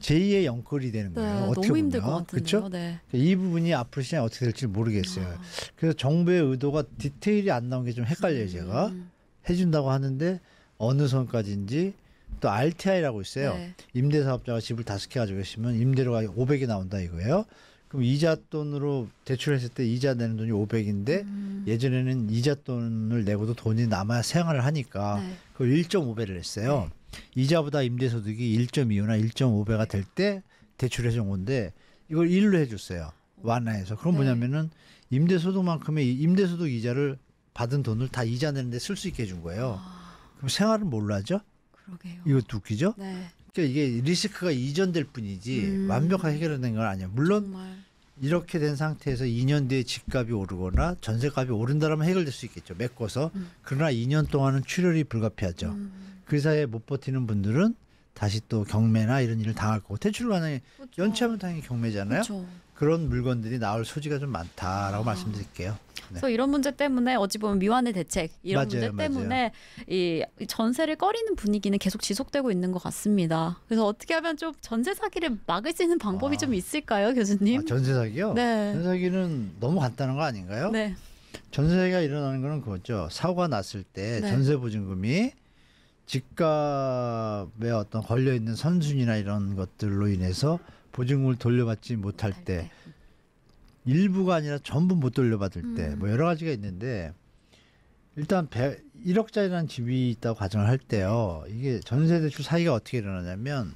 제2의 영끌이 되는 네, 거예요. 어떻게 너무 힘들 보면. 그렇죠? 네. 그러니까 이 부분이 앞으로 시장이 어떻게 될지 모르겠어요. 아. 그래서 정부의 의도가 디테일이 안 나온 게 좀 헷갈려요, 제가. 음. 해준다고 하는데 어느 선까지인지 또 RTI라고 있어요. 네. 임대사업자가 집을 다섯 개 가지고 계시면 임대료가 500이 나온다 이거예요. 그럼 이자 돈으로 대출했을 때 이자 내는 돈이 500인데 음. 예전에는 이자 돈을 내고도 돈이 남아 야 생활을 하니까 네. 그걸 1.5배를 했어요. 네. 이자보다 임대소득이 1.25나 1.5배가 될 때 대출해준 건데 이걸 1로 해줬어요. 완화해서. 그럼 네. 뭐냐면은 임대소득만큼의 임대소득 이자를 받은 돈을 다 이자 내는데 쓸 수 있게 해준 거예요. 아. 그럼 생활은 뭘로 하죠? 그러게요. 이거도 웃기죠? 네. 그러니까 이게 리스크가 이전될 뿐이지 음. 완벽하게 해결된 건아니에요 물론 정말. 이렇게 된 상태에서 2년 뒤에 집값이 오르거나 전세값이 오른다라면 해결될 수 있겠죠. 메꿔서. 음. 그러나 2년 동안은 출혈이 불가피하죠. 음. 그 사이에 못 버티는 분들은 다시 또 경매나 이런 일을 당할 거고 대출 가능해 그렇죠. 연체하면 당연히 경매잖아요. 그쵸. 그렇죠. 그런 물건들이 나올 소지가 좀 많다라고 아. 말씀드릴게요. 네. 그래서 이런 문제 때문에 어찌 보면 미완의 대책 이런 맞아요, 문제 때문에 맞아요. 이 전세를 꺼리는 분위기는 계속 지속되고 있는 것 같습니다. 그래서 어떻게 하면 좀 전세 사기를 막을 수 있는 방법이 아. 좀 있을까요, 교수님? 아, 전세 사기요? 네. 전세 사기는 너무 간단한 거 아닌가요? 네. 전세가 일어나는 거는 그거죠. 사고가 났을 때 네. 전세 보증금이 집값에 어떤 걸려 있는 선순위나 이런 것들로 인해서 보증금을 돌려받지 못할 때, 때. 일부가 아니라 전부 못 돌려받을 때뭐 음. 여러 가지가 있는데 일단 1억짜리라는 집이 있다고 가정을 할 때요. 이게 전세 대출 사이가 어떻게 일어나냐면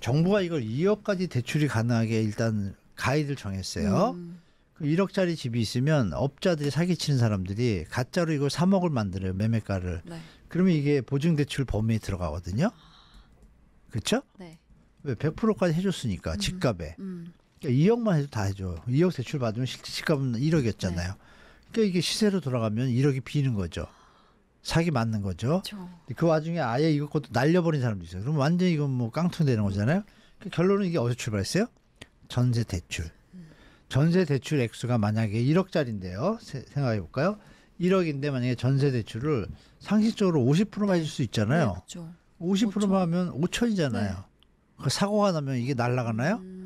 정부가 이걸 2억까지 대출이 가능하게 일단 가이드를 정했어요. 음. 1억짜리 집이 있으면 업자들이 사기치는 사람들이 가짜로 이걸 3억을 만들어요. 매매가를. 네. 그러면 이게 보증 대출 범위에 들어가거든요. 그렇죠? 네. 왜 100%까지 해줬으니까 음. 집값에. 음. 그 그러니까 2억만 해도 다 해줘. 2억 대출 받으면 실제 시가분 1억이었잖아요. 네. 그러니까 이게 시세로 돌아가면 1억이 비는 거죠. 사기 맞는 거죠. 그렇죠. 그 와중에 아예 이것것도 날려버린 사람도 있어요. 그럼 완전히 이건 뭐 깡통 되는 거잖아요. 그 결론은 이게 어디서 출발했어요? 전세 대출. 전세 대출 액수가 만약에 1억짜리인데요. 생각해 볼까요? 1억인데 만약에 전세 대출을 상식적으로 50%만 해줄 수 있잖아요. 네, 그렇죠. 50%만 5천. 하면 5천이잖아요. 네. 그 사고가 나면 이게 날라가나요? 음.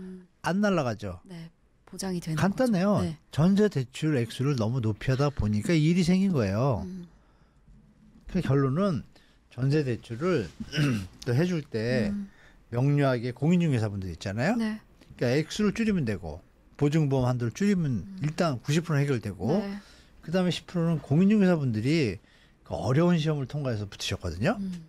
안날라가죠 네. 보장이 되는 간단해요. 네. 전세 대출 액수를 너무 높이하다 보니까 일이 생긴 거예요. 음. 그 결론은 전세 대출을 *clears throat* 또 해줄 때 음. 명료하게 공인중개사분들 있잖아요. 네. 그러니까 액수를 줄이면 되고 보증보험 한도를 줄이면 음. 일단 90% 해결되고 네. 그다음에 10%는 공인중개사분들이 그 어려운 시험을 통과해서 붙으셨거든요. 음.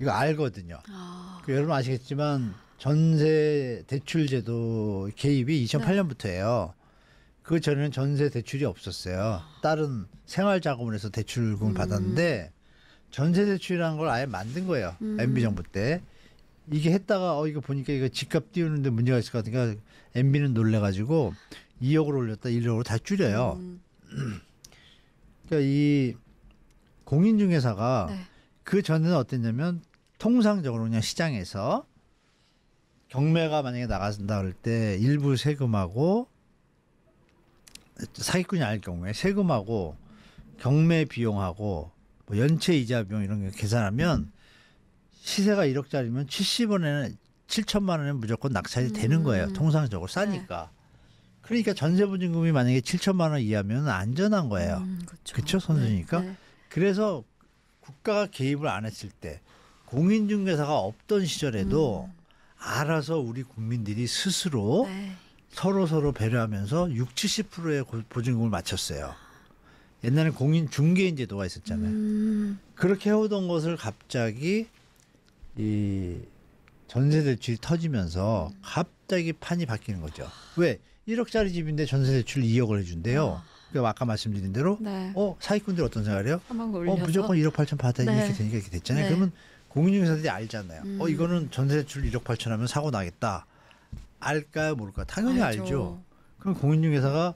이거 알거든요. 아. 그 여러분 아시겠지만 전세 대출 제도 개입이 2008년부터예요. 그 전에는 전세 대출이 없었어요. 다른 생활 자금으로서 대출금 을 음. 받았는데 전세 대출이라는 걸 아예 만든 거예요. 음. MB 정부 때. 이게 했다가 어 이거 보니까 이거 집값 띄우는데 문제가 있을 것 같으니까 MB는 놀래 가지고 2억으로 올렸다 1억으로 다 줄여요. 음. *clears throat* 그러니까 이 공인중개사가 네. 그 전에는 어땠냐면 통상적으로 그냥 시장에서 경매가 만약에 나간다 그럴 때 일부 세금하고 사기꾼이 아닐 경우에 세금하고 경매 비용하고 뭐 연체 이자 비용 이런 게 계산하면 시세가 1억짜리면 70원에는 7천만 원에 무조건 낙찰이 음. 되는 거예요. 음. 통상적으로 싸니까. 네. 그러니까 전세보증금이 만약에 7천만 원 이하면 안전한 거예요. 음, 그렇죠, 선수니까. 네, 네. 그래서 국가가 개입을 안 했을 때 공인중개사가 없던 시절에도 음. 알아서 우리 국민들이 스스로 네. 서로 서로 배려하면서 6, 70%의 보증금을 맞췄어요. 옛날에 공인 중개인 제도가 있었잖아요. 음. 그렇게 해오던 것을 갑자기 이 전세 대출이 터지면서 음. 갑자기 판이 바뀌는 거죠. 왜 1억짜리 집인데 전세 대출 2억을 해준대요. 아. 그러니까 아까 말씀드린 대로 네. 어 사기꾼들 어떤 생각이에요? 어 무조건 1억 8천 받아 네. 이렇게 되니까 이렇게 됐잖아요. 네. 그러면 공인중개사들이 알잖아요. 어, 음. 어 이거는 전세대출 1억 8천 하면 사고 나겠다. 알까요, 모를까? 요 당연히 알죠. 알죠. 그럼 공인중개사가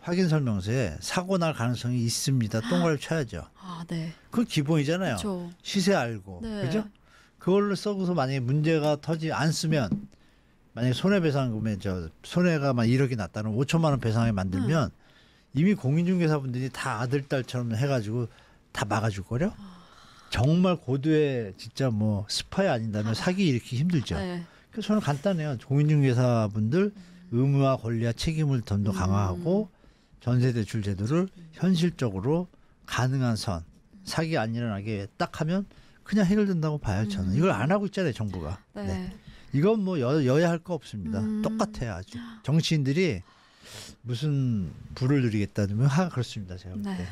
확인 설명서에 사고 날 가능성이 있습니다. 똥을 쳐야죠. 아, 네. 그건 기본이잖아요. 그쵸. 시세 알고. 네. 그죠? 그걸로 써고서 만약에 문제가 터지 않으면 만약에 손해배상금에 저 손해가 막 1억이 났다는 5천만 원 배상에 만들면 음. 이미 공인중개사분들이 다 아들 딸처럼 해가지고 다 막아줄 거려. 아. 정말 고도의 진짜 뭐 스파이 아닌다면 사기 일으키기 힘들죠. 네. 그래서 저는 간단해요. 공인중개사분들 의무와 권리와 책임을 좀더 음. 강화하고 전세 대출 제도를 현실적으로 가능한 선 사기 안 일어나게 딱 하면 그냥 해결된다고 봐요. 저는 음. 이걸 안 하고 있잖아요, 정부가. 네. 네. 이건 뭐 여, 여야 할 거 없습니다. 음. 똑같아요, 아주 정치인들이 무슨 불을 누리겠다면 하하 그렇습니다, 제가 볼 때. 네.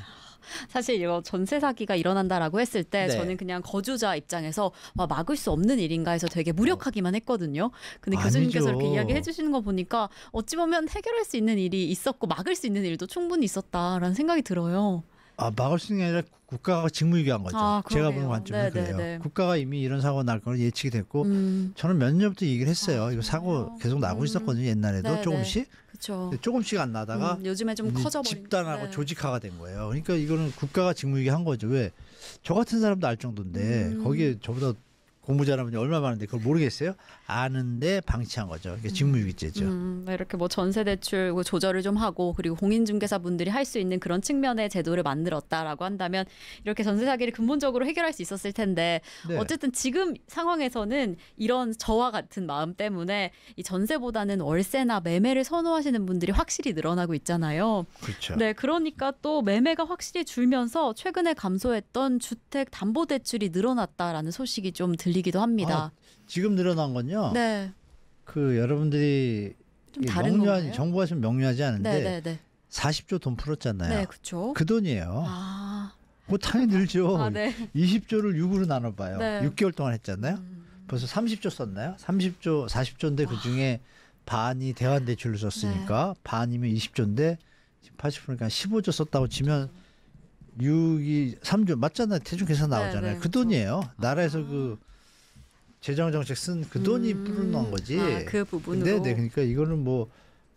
사실 이거 전세 사기가 일어난다라고 했을 때 네. 저는 그냥 거주자 입장에서 와, 막을 수 없는 일인가 해서 되게 무력하기만 했거든요. 근데 아니죠. 교수님께서 이렇게 이야기해 주시는 거 보니까 어찌 보면 해결할 수 있는 일이 있었고 막을 수 있는 일도 충분히 있었다라는 생각이 들어요. 아 막을 수 있는 게 아니라 국가가 직무유기한 거죠. 아, 제가 보는 관점은 네, 네, 그래요. 네. 국가가 이미 이런 사고 날 거는 예측이 됐고 음. 저는 몇 년부터 얘기를 했어요. 아, 이거 사고 아, 계속 나고 음. 있었거든요. 옛날에도 네네. 조금씩. 그렇죠. 조금씩 안 나다가 음, 요즘에 좀 커져 집단하고 네. 조직화가 된 거예요. 그러니까 이거는 국가가 직무유기한 거죠. 왜 저 같은 사람도 알 정도인데 음. 거기에 저보다 공부 잘하면 얼마 많은데 그걸 모르겠어요? 아는데 방치한 거죠. 이게 음. 직무유기죄죠. 음, 음. 네, 이렇게 뭐 전세 대출 뭐 조절을 좀 하고 그리고 공인중개사 분들이 할 수 있는 그런 측면의 제도를 만들었다라고 한다면 이렇게 전세 사기를 근본적으로 해결할 수 있었을 텐데 네. 어쨌든 지금 상황에서는 이런 저와 같은 마음 때문에 이 전세보다는 월세나 매매를 선호하시는 분들이 확실히 늘어나고 있잖아요. 그렇죠. 네, 그러니까 또 매매가 확실히 줄면서 최근에 감소했던 주택 담보 대출이 늘어났다라는 소식이 좀들 들리기도 합니다. 아, 지금 늘어난 건요. 네. 그 여러분들이 좀 다른 명료한, 정부가 좀 명료하지 않은데 네네네. 40조 돈 풀었잖아요. 네, 그렇죠. 그 돈이에요. 아. 뭐 당연히 늘죠. 아, 네. 20조를 6으로 나눠봐요. 네. 6개월 동안 했잖아요. 음. 벌써 30조 썼나요? 30조, 40조인데 그 아. 중에 반이 대환 대출로 썼으니까 네. 반이면 20조인데 지금 80%니까 15조 썼다고 치면 6이 3조 맞잖아요. 대충 계산 네, 나오잖아요. 네, 네, 그 돈이에요. 나라에서 아. 그 재정 정책 쓴 그 돈이 음. 불어난 거지. 아, 그 부분으로. 네, 네. 그러니까 이거는 뭐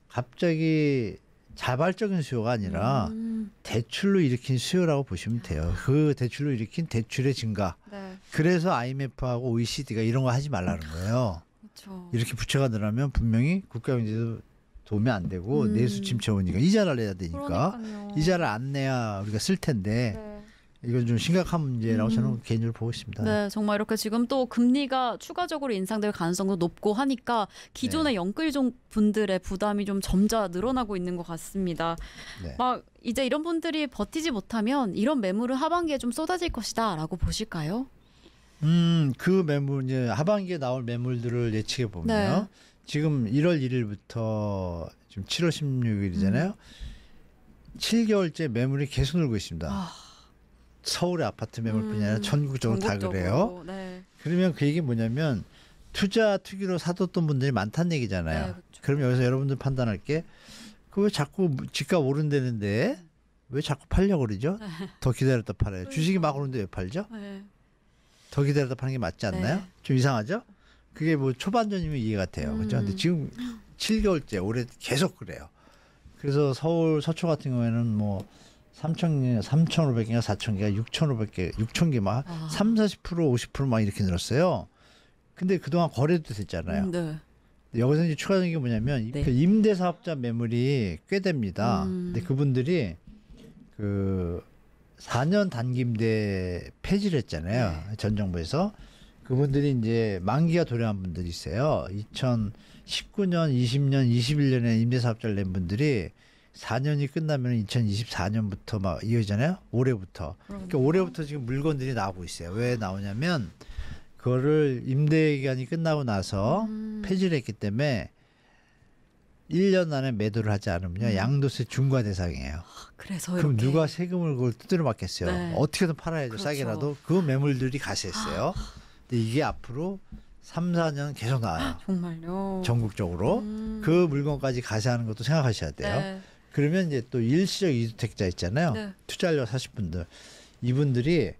갑자기 자발적인 수요가 아니라 음. 대출로 일으킨 수요라고 보시면 돼요. 그 대출로 일으킨 대출의 증가. 네. 그래서 IMF하고 OECD가 이런 거 하지 말라는 거예요. 그렇죠. 이렇게 부채가 늘어나면 분명히 국가 경제도 도움이 안 되고 음. 내수 침체 오니까 이자를 내야 되니까 그러니까요. 이자를 안 내야 우리가 쓸 텐데 네. 이건 좀 심각한 문제라고 음. 저는 개인적으로 보고 있습니다. 네, 정말 이렇게 지금 또 금리가 추가적으로 인상될 가능성도 높고 하니까 기존의 네. 영끌종 분들의 부담이 좀 점차 늘어나고 있는 것 같습니다. 네. 막 이제 이런 분들이 버티지 못하면 이런 매물은 하반기에 좀 쏟아질 것이다라고 보실까요? 음, 그 매물 이제 하반기에 나올 매물들을 예측해 보면요. 네. 지금 1월 1일부터 지금 7월 16일이잖아요. 음. 7개월째 매물이 계속 늘고 있습니다. 아. 서울의 아파트 매물뿐이 아니라 음, 전국적으로, 다 그래요. 네. 그러면 그 얘기 뭐냐면 투자 투기로 사뒀던 분들이 많다는 얘기잖아요. 네, 그렇죠. 그럼 여기서 여러분들 판단할 게그왜 자꾸 집값 오른대는데왜 네. 자꾸 팔려고 그러죠? 네. 더 기다렸다 팔아요. 그러니까. 주식이 막 오르는데 왜 팔죠? 네. 더 기다렸다 파는 게 맞지 않나요? 좀 이상하죠? 그게 뭐 초반전이면 이해가 돼요. 음. 그죠? 근데 음. 지금 7개월째 올해 계속 그래요. 그래서 서울 서초 같은 경우에는 뭐 3,000개, 3,500개가 4,000개가 6,500개, 6,000개만 아. 3, 40% 50%막 이렇게 늘었어요. 근데 그동안 거래도 됐잖아요. 음, 네. 여기서 이제 추가적인 게 뭐냐면 네. 그 임대 사업자 매물이 꽤 됩니다. 음. 근데 그분들이 그 4년 단기 임대 폐지를 했잖아요. 네. 전 정부에서 그분들이 이제 만기가 도래한 분들이 있어요. 2019년, 20년, 21년에 임대 사업자를 낸 분들이 4년이 끝나면 2024년부터 막 이어지잖아요. 올해부터. 그러니까 올해부터 지금 물건들이 나오고 있어요. 왜 나오냐면 그거를 임대 기간이 끝나고 나서 음. 폐지를 했기 때문에 1년 안에 매도를 하지 않으면요. 음. 양도세 중과 대상이에요. 아, 그래서 그럼 이렇게. 누가 세금을 그걸 두드려 맞겠어요. 네. 어떻게든 팔아야죠. 그렇죠. 싸게라도 그 매물들이 가세했어요. 아. 근데 이게 앞으로 3, 4년 계속 나와요. 아, 정말요. 전국적으로 음. 그 물건까지 가세하는 것도 생각하셔야 돼요. 네. 그러면 이제 또 일시적 이주택자 있잖아요. 네. 투자하려고 사실 분들 이분들이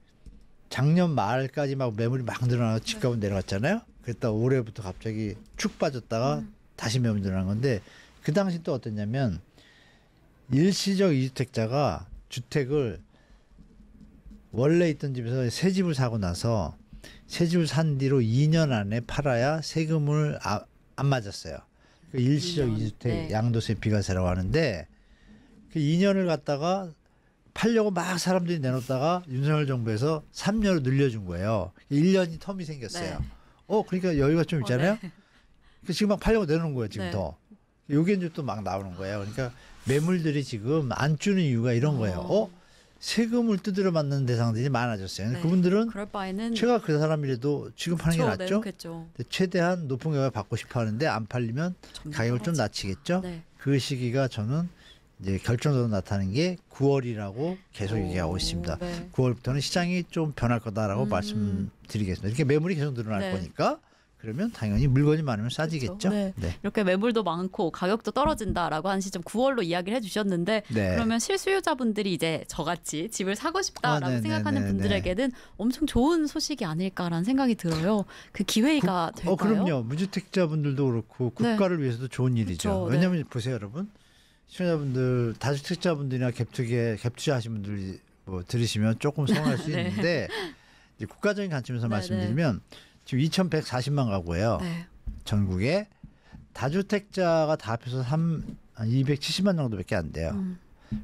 작년 말까지 막 매물이 막 늘어나서 네. 집값은 네. 내려갔잖아요. 그랬다 가 올해부터 갑자기 축 빠졌다가 음. 다시 매물 늘어난 건데 그 당시 또 어땠냐면 일시적 이주택자가 주택을 원래 있던 집에서 새 집을 사고 나서 새 집을 산 뒤로 2년 안에 팔아야 세금을 아, 안 맞았어요. 그 일시적 2년, 이주택 네. 양도세 비과세라고 하는데 그 2년을 갖다가 팔려고 막 사람들이 내놓다가 윤석열 정부에서 3년을 늘려준 거예요. 1년이 텀이 생겼어요. 네. 어, 그러니까 여유가 좀 있잖아요. 어, 네. 그 지금 막 팔려고 내놓은 거예요, 지금 네. 더. 요게 이제 또막 나오는 거예요. 그러니까 매물들이 지금 안 주는 이유가 이런 거예요. 어? 어? 세금을 뜯으려 맞는 대상들이 많아졌어요. 네. 그분들은 제가 그 사람이라도 지금 파는 그렇죠. 게 낫죠. 내 최대한 높은 가격 받고 싶어 하는데 안 팔리면 가격을 좀 낮추겠죠. 네. 그 시기가 저는 이제 결정적으로 나타나는 게 9월이라고 계속 오, 얘기하고 있습니다. 네. 9월부터는 시장이 좀 변할 거다라고 음. 말씀드리겠습니다. 이렇게 매물이 계속 늘어날 네. 거니까 그러면 당연히 물건이 많으면 싸지겠죠. 그렇죠. 네. 네. 이렇게 매물도 많고 가격도 떨어진다라고 한 시점 9월로 이야기를 해주셨는데 네. 그러면 실수요자분들이 이제 저같이 집을 사고 싶다라고 아, 네, 네, 생각하는 네, 분들에게는 엄청 좋은 소식이 아닐까라는 생각이 들어요. 그 기회가 구, 어, 될까요? 어, 그럼요. 무주택자분들도 그렇고 국가를 위해서도 좋은 일이죠. 그렇죠. 왜냐하면 보세요, 여러분. 시청자분들 다주택자분들이나 갭투기에 갭투자 하신 분들이 뭐 들으시면 조금 서운할 수 *laughs* 네. 있는데 이제 국가적인 관점에서 네, 네. 말씀드리면 네. 지금 2,140만 가구예요. 전국에 다주택자가 다 합해서 3, 한 270만 정도밖에 안 돼요. 음.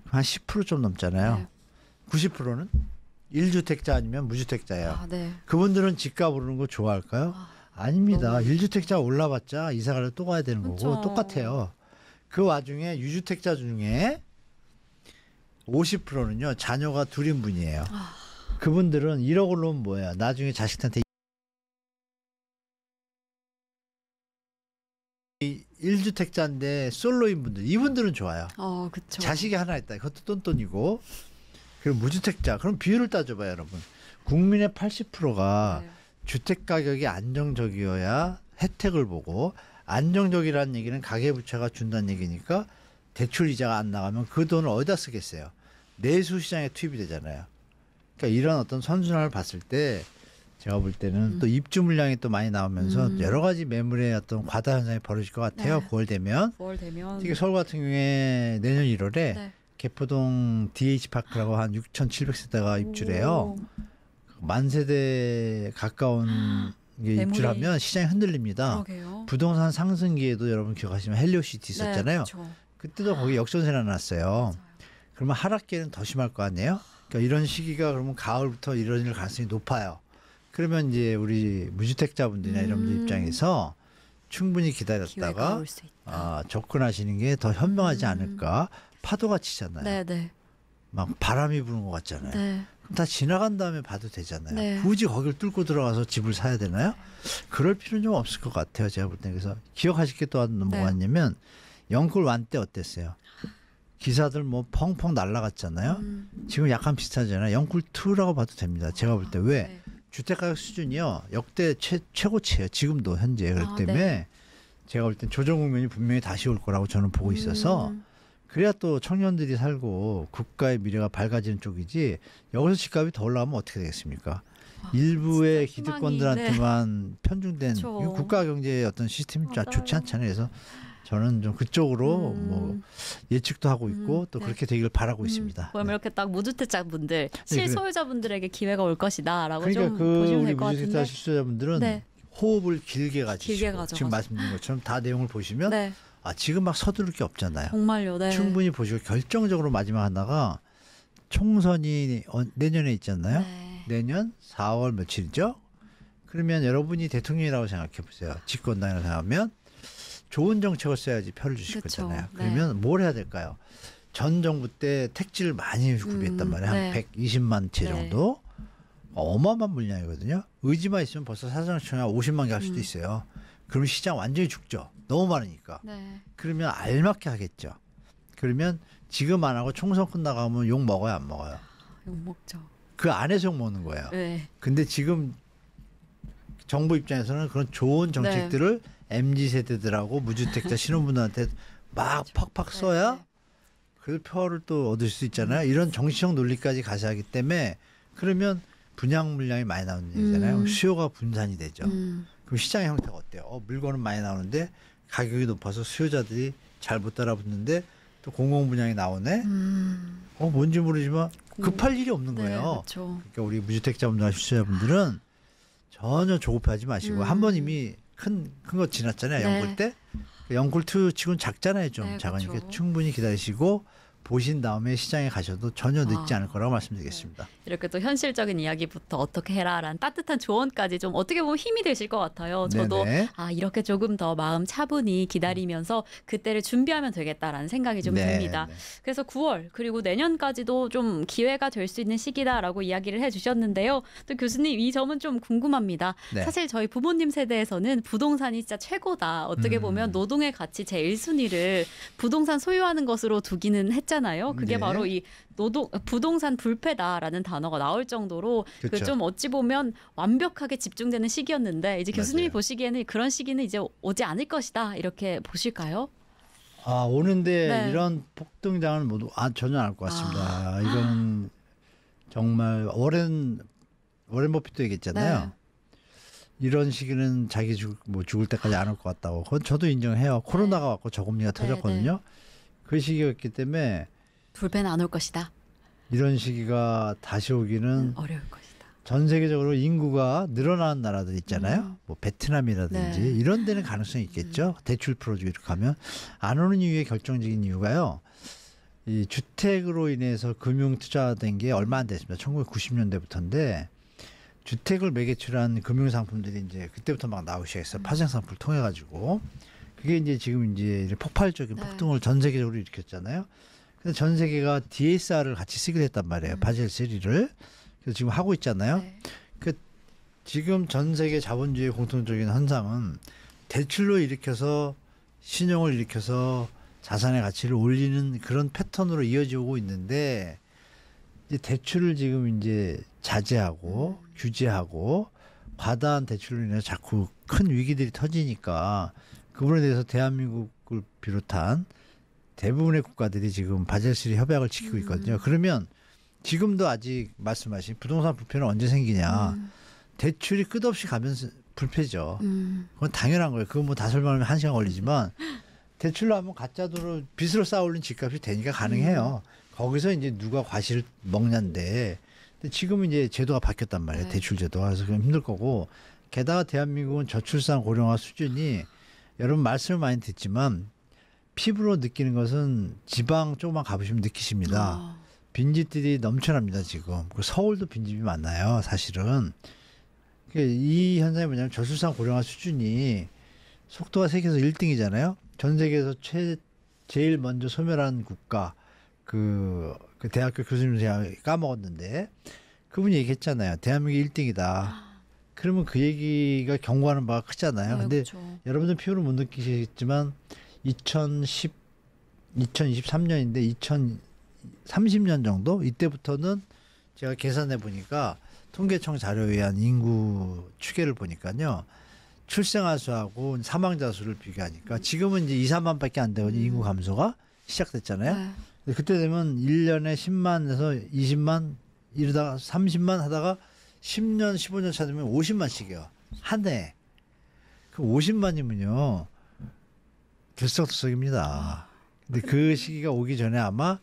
한 10%좀 넘잖아요. 90%는 1주택자 아니면 무주택자예요. 아, 네. 그분들은 집값 오르는 거 좋아할까요? 아, 닙니다 너무... 1주택자 올라봤자 이사 가려 또 가야 되는 그쵸. 거고 그렇죠. 똑같아요. 그 와중에 유주택자 중에 50%는요 자녀가 둘인 분이에요. 아. 그분들은 1억 올라오면 뭐요 나중에 자식한테 1주택자인데 솔로인 분들 이분들은 좋아요. 어, 그렇 자식이 하나 있다. 그것도 똔똔이고. 그리고 무주택자. 그럼 비율을 따져 봐요, 여러분. 국민의 80%가 네. 주택 가격이 안정적이어야 혜택을 보고 안정적이라는 얘기는 가계부채가 준다는 얘기니까 대출 이자가 안 나가면 그 돈을 어디다 쓰겠어요? 내수 시장에 투입이 되잖아요. 그러니까 이런 어떤 선순환을 봤을 때 제가 볼 때는 음. 또 입주 물량이 또 많이 나오면서 음. 여러 가지 매물의 어떤 과다 현상이 벌어질 것 같아요. 네. 9월 되면. 9월 되면. 특히 서울 같은 경우에 내년 1월에 네. 개포동 DH 파크라고 한 6,700세대가 입주래요. 만 세대 가까운 아. 입주하면 시장이 흔들립니다. 그러게요. 부동산 상승기에도 여러분 기억하시면 헬리오시티 네, 있었잖아요. 네, 그때도 거기 역전세가 났어요. 맞아요. 그러면 하락기는 더 심할 거 아니에요? 그러니까 이런 시기가 그러면 가을부터 이뤄질 가능성이 높아요. 그러면 이제 우리 무주택자분들이나 음. 이런 분들 음. 입장에서 충분히 기다렸다가 아, 접근하시는 게 더 현명하지 음. 않을까. 파도가 치잖아요. 네, 네. 막 바람이 부는 것 같잖아요. 네. 다 지나간 다음에 봐도 되잖아요. 네. 굳이 거기를 뚫고 들어가서 집을 사야 되나요? 그럴 필요는 좀 없을 것 같아요. 제가 볼 때. 그래서 기억하실 게또 뭐가 있냐면 네. 영끌 완때 어땠어요? 기사들 뭐 펑펑 날라갔잖아요. 음. 지금 약간 비슷하잖아요. 영끌 투라고 봐도 됩니다. 제가 볼 때왜 아, 네. 주택가격 수준이요 역대 최, 최고치예요. 지금도 현재 그렇기 아, 네. 때문에 네. 제가 볼 땐 조정 국면이 분명히 다시 올 거라고 저는 보고 있어서 음. 그래야 또 청년들이 살고 국가의 미래가 밝아지는 쪽이지 여기서 집값이 더 올라가면 어떻게 되겠습니까? 와, 아, 일부의 기득권들한테만 네. 편중된 그렇죠. 국가 경제의 어떤 시스템이 맞아 좋지 않잖아요. 그래서 저는 좀 그쪽으로 음. 뭐 예측도 하고 있고 음. 또 네. 그렇게 되기를 바라고 음. 있습니다. 그럼 네. 이렇게 딱 무주택자분들 네, 실소유자분들에게 기회가 올 것이다라고 그러니까 좀그 보시면 될것 같은데. 실소유자분들은 네. 호흡을 길게 가지고 지금 말씀드린 것처럼 다 내용을 보시면. 아 지금 막 서두를 게 없잖아요. 정말요. 네. 충분히 보시고 결정적으로 마지막 하나가 총선이 어, 내년에 있잖아요. 네. 내년 4월 며칠이죠? 그러면 여러분이 대통령이라고 생각해 보세요. 집권당이라고 생각하면 좋은 정책을 써야지 표를 주실 그쵸. 거잖아요. 네. 그러면 네. 뭘 해야 될까요? 전 정부 때 택지를 많이 구비했단 음, 말이에요. 한 네. 120만 채 네. 정도. 네. 어마어마한 물량이거든요. 의지만 있으면 벌써 사장청약 50만 개 할 수도 음. 있어요. 그럼 시장 완전히 죽죠. 너무 많으니까. 네. 그러면 알맞게 하겠죠. 그러면 지금 안 하고 총선 끝나가면 욕 먹어요, 안 먹어요? 아, 욕 먹죠. 그 안에서 욕 먹는 거예요. 네. 근데 지금 정부 입장에서는 그런 좋은 네. 정책들을 네. mz 세대들하고 무주택자 *laughs* 신혼부부한테 막 팍팍 네. 써야 그 표를 또 얻을 수 있잖아요. 음. 이런 정치적 논리까지 가세하기 때문에 그러면 분양 물량이 많이 나오는 얘기잖아요. 음. 수요가 분산이 되죠. 음. 그럼 시장의 형태가 어때요? 어, 물건은 많이 나오는데 가격이 높아서 수요자들이 잘 못 따라붙는데 또 공공 분양이 나오네. 음. 어 뭔지 모르지만 급할 일이 없는 네, 거예요. 그쵸. 그러니까 우리 무주택자분들이나 실수자분들은 전혀 조급하지 마시고 음. 한번 이미 큰 큰 거 지났잖아요. 네. 연골 때 그 연골 투 치곤 작잖아요. 좀 네, 작으니까 그쵸. 충분히 기다리시고 보신 다음에 시장에 가셔도 전혀 늦지 아, 않을 거라고 말씀드리겠습니다. 네. 이렇게 또 현실적인 이야기부터 어떻게 해라라는 따뜻한 조언까지 좀 어떻게 보면 힘이 되실 것 같아요. 저도 네네. 아 이렇게 조금 더 마음 차분히 기다리면서 그때를 준비하면 되겠다라는 생각이 좀 네네. 듭니다. 네. 그래서 9월 그리고 내년까지도 좀 기회가 될 수 있는 시기다라고 이야기를 해주셨는데요. 또 교수님 이 점은 좀 궁금합니다. 네. 사실 저희 부모님 세대에서는 부동산이 진짜 최고다. 어떻게 음. 보면 노동의 가치 제 1순위를 부동산 소유하는 것으로 두기는 했죠. 했잖아요. 그게 네. 바로 이 노동 부동산 불패다라는 단어가 나올 정도로 그 좀 어찌 보면 완벽하게 집중되는 시기였는데 이제 교수님이 맞아요. 보시기에는 그런 시기는 이제 오지 않을 것이다 이렇게 보실까요? 아 오는데 네. 이런 폭등장은 모두 아 전혀 안할것 같습니다. 아. 이건 정말 오랜 오랜 버핏도 얘기했잖아요. 네. 이런 시기는 자기 죽, 뭐 죽을 때까지 안 올 것 같다고. 그건 저도 인정해요. 코로나가 네. 왔고 저금리가 네, 터졌거든요. 네. 그 시기였기 때문에 불펜 안 올 것이다. 이런 시기가 다시 오기는 음, 어려울 것이다. 전 세계적으로 인구가 늘어나는 나라들 있잖아요. 음. 뭐 베트남이라든지 네. 이런 데는 가능성이 있겠죠. 음. 대출 프로주로 가면 안 오는 이유의 결정적인 이유가요. 이 주택으로 인해서 금융 투자된 게 얼마 안 됐습니다. 1990년대부터인데 주택을 매개출한 금융 상품들이 이제 그때부터 막 나오기 시작했어요. 음. 파생상품을 통해 가지고. 그게 이제 지금 이제 폭발적인 네. 폭등을 전 세계적으로 일으켰잖아요. 그래전 세계가 DSR을 같이 쓰기로 했단 말이에요. 음. 바젤 3를. 그래서 지금 하고 있잖아요. 네. 그 지금 전 세계 자본주의 공통적인 현상은 대출로 일으켜서 신용을 일으켜서 자산의 가치를 올리는 그런 패턴으로 이어지고 있는데 이제 대출을 지금 이제 자제하고 음. 규제하고 과다한 대출로 인해 자꾸 큰 위기들이 터지니까 그 부분에 대해서 대한민국을 비롯한 대부분의 국가들이 지금 바젤스리 협약을 지키고 음. 있거든요. 음. 그러면 지금도 아직 말씀하신 부동산 부패는 언제 생기냐. 음. 대출이 끝없이 가면서 불패죠. 음. 그건 당연한 거예요. 그건 뭐다 설명하면 한 시간 걸리지만 *laughs* 대출로 하면 가짜 돈으로 빚으로 쌓아올린 집값이 되니까 가능해요. 음. 거기서 이제 누가 과실 먹냐인데 지금은 이제 제도가 바뀌었단 말이에요. 네. 대출 제도가. 그래서 그럼 힘들 거고 게다가 대한민국은 저출산 고령화 수준이 여러분 말씀을 많이 듣지만 피부로 느끼는 것은 지방 조금만 가보시면 느끼십니다. 어. 빈집들이 넘쳐납니다 지금. 그 서울도 빈집이 많나요? 사실은 이 현상이 뭐냐면 저출산 고령화 수준이 속도가 세계에서 1등이잖아요. 전 세계에서 최 제일 먼저 소멸한 국가 그, 그 대학교 교수님 제가 까먹었는데 그분이 얘기했잖아요. 대한민국이 1등이다. 그러면 그 얘기가 경고하는 바가 크잖아요. 네, 근데 그렇죠. 여러분들 피부로 못 느끼시겠지만 2010 2023년인데 2030년 정도 이때부터는 제가 계산해 보니까 통계청 자료에 의한 인구 추계를 보니까요. 출생아 수하고 사망자 수를 비교하니까 지금은 이제 2, 3만밖에 안 되거든요. 인구 음. 감소가 시작됐잖아요. 네. 그때 되면 1년에 10만에서 20만 이러다가 30만 하다가 10년, 15년 찾으면 50만씩이요. 한 해. 그 50만이면요. 결석투석입니다. 근데 그 시기가 오기 전에 아마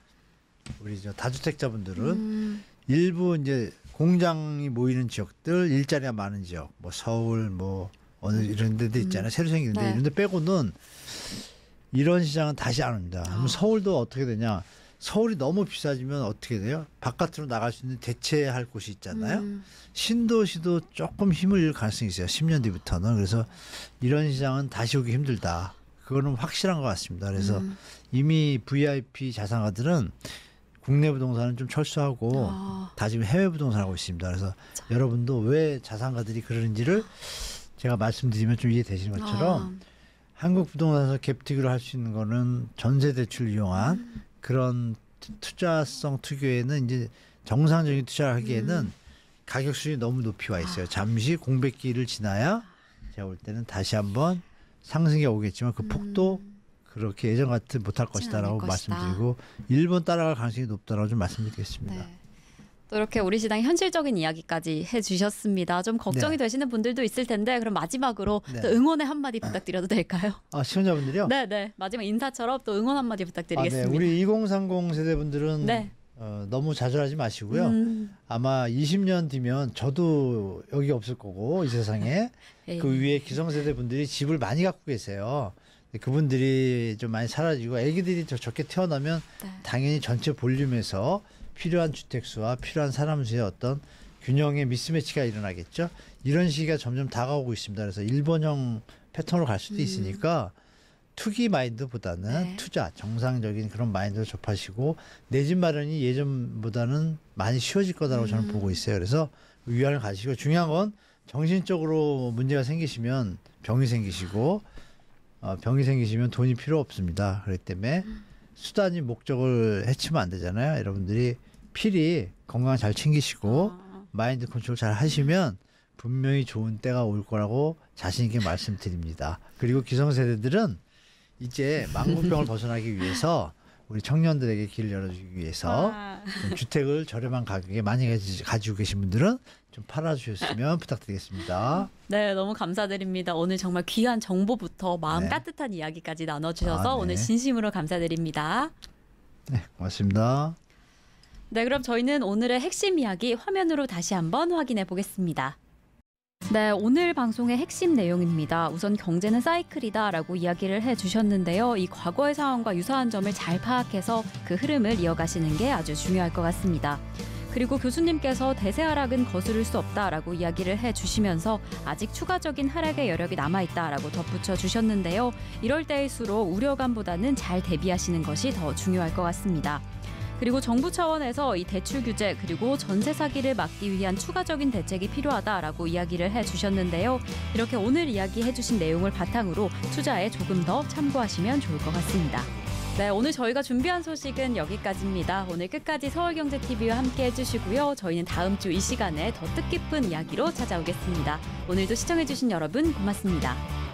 우리 저 다주택자분들은 음. 일부 이제 공장이 모이는 지역들, 일자리가 많은 지역, 뭐 서울, 뭐 어느 음. 이런 데도 있잖아요. 음. 새로 생기는데 네. 이런 데 빼고는 이런 시장은 다시 안 옵니다. 그럼 어. 서울도 어떻게 되냐? 서울이 너무 비싸지면 어떻게 돼요? 바깥으로 나갈 수 있는 대체할 곳이 있잖아요. 음. 신도시도 조금 힘을 잃을 가능성이 있어요. 10년 뒤부터는. 그래서 이런 시장은 다시 오기 힘들다. 그거는 확실한 것 같습니다. 그래서 음. 이미 VIP 자산가들은 국내 부동산은 좀 철수하고 아. 다 지금 해외 부동산 하고 있습니다. 그래서 자. 여러분도 왜 자산가들이 그러는지를 제가 말씀드리면 좀 이해되시는 것처럼 아. 한국 부동산에서 갭티그로 할 수 있는 거는 전세 대출 이용한 음. 그런 투자성 투기에는 이제 정상적인 투자를 하기에는 음. 가격 수준이 너무 높이 와 아. 있어요. 아. 잠시 공백기를 지나야 제가 볼 때는 다시 한번 상승이 오겠지만 그 폭도 음. 그렇게 예전 같은 못 할 것이다라고 것이다. 말씀드리고 일본 따라갈 가능성이 높다라고 좀 말씀드리겠습니다. 네. 또 이렇게 우리 시당 현실적인 이야기까지 해주셨습니다. 좀 걱정이 네. 되시는 분들도 있을 텐데 그럼 마지막으로 네. 응원의 한마디 부탁드려도 될까요? 아시청자분들요 네네 마지막 인사처럼 또 응원 한마디 부탁드리겠습니다. 아, 네. 우리 2030 세대분들은 네. 어, 너무 좌절하지 마시고요. 음. 아마 20년 뒤면 저도 여기 없을 거고 이 세상에 *laughs* 예. 그 위에 기성세대 분들이 집을 많이 갖고 계세요. 그분들이 좀 많이 사라지고 아기들이 저 적게 태어나면 네. 당연히 전체 볼륨에서 필요한 주택수와 필요한 사람 수의 어떤 균형의 미스매치가 일어나겠죠. 이런 시기가 점점 다가오고 있습니다. 그래서 일본형 패턴으로 갈 수도 음. 있으니까 음. 투기 마인드보다는 네. 투자 정상적인 그런 마인드를 접하시고 내 집 마련이 예전보다는 많이 쉬워질 거다라고 음. 저는 보고 있어요. 그래서 위안을 가지고 중요한 건 정신적으로 문제가 생기시면 병이 생기시고 어, 병이 생기시면 돈이 필요 없습니다. 그렇기 때문에 음. 수단이 목적을 해치면 안 되잖아요. 여러분들이 필히 건강 잘 챙기시고 아. 마인드 컨트롤 잘 하시면 분명히 좋은 때가 올 거라고 자신 있게 말씀드립니다. 그리고 기성세대들은 이제 망고병을 *laughs* 벗어나기 위해서 우리 청년들에게 길을 열어주기 위해서 아. 주택을 저렴한 가격에 많이 가지고 계신 분들은 좀 팔아주셨으면 부탁드리겠습니다. 네, 너무 감사드립니다. 오늘 정말 귀한 정보부터 마음 네. 따뜻한 이야기까지 나눠주셔서 아, 네. 오늘 진심으로 감사드립니다. 네, 고맙습니다. 네, 그럼 저희는 오늘의 핵심 이야기 화면으로 다시 한번 확인해 보겠습니다. 네, 오늘 방송의 핵심 내용입니다. 우선 경제는 사이클이다라고 이야기를 해 주셨는데요. 이 과거의 상황과 유사한 점을 잘 파악해서 그 흐름을 이어가시는 게 아주 중요할 것 같습니다. 그리고 교수님께서 대세 하락은 거스를 수 없다라고 이야기를 해 주시면서 아직 추가적인 하락의 여력이 남아 있다라고 덧붙여 주셨는데요. 이럴 때일수록 우려감보다는 잘 대비하시는 것이 더 중요할 것 같습니다. 그리고 정부 차원에서 이 대출 규제 그리고 전세 사기를 막기 위한 추가적인 대책이 필요하다라고 이야기를 해 주셨는데요. 이렇게 오늘 이야기해 주신 내용을 바탕으로 투자에 조금 더 참고하시면 좋을 것 같습니다. 네, 오늘 저희가 준비한 소식은 여기까지입니다. 오늘 끝까지 서울경제TV와 함께 해주시고요. 저희는 다음 주 이 시간에 더 뜻깊은 이야기로 찾아오겠습니다. 오늘도 시청해주신 여러분 고맙습니다.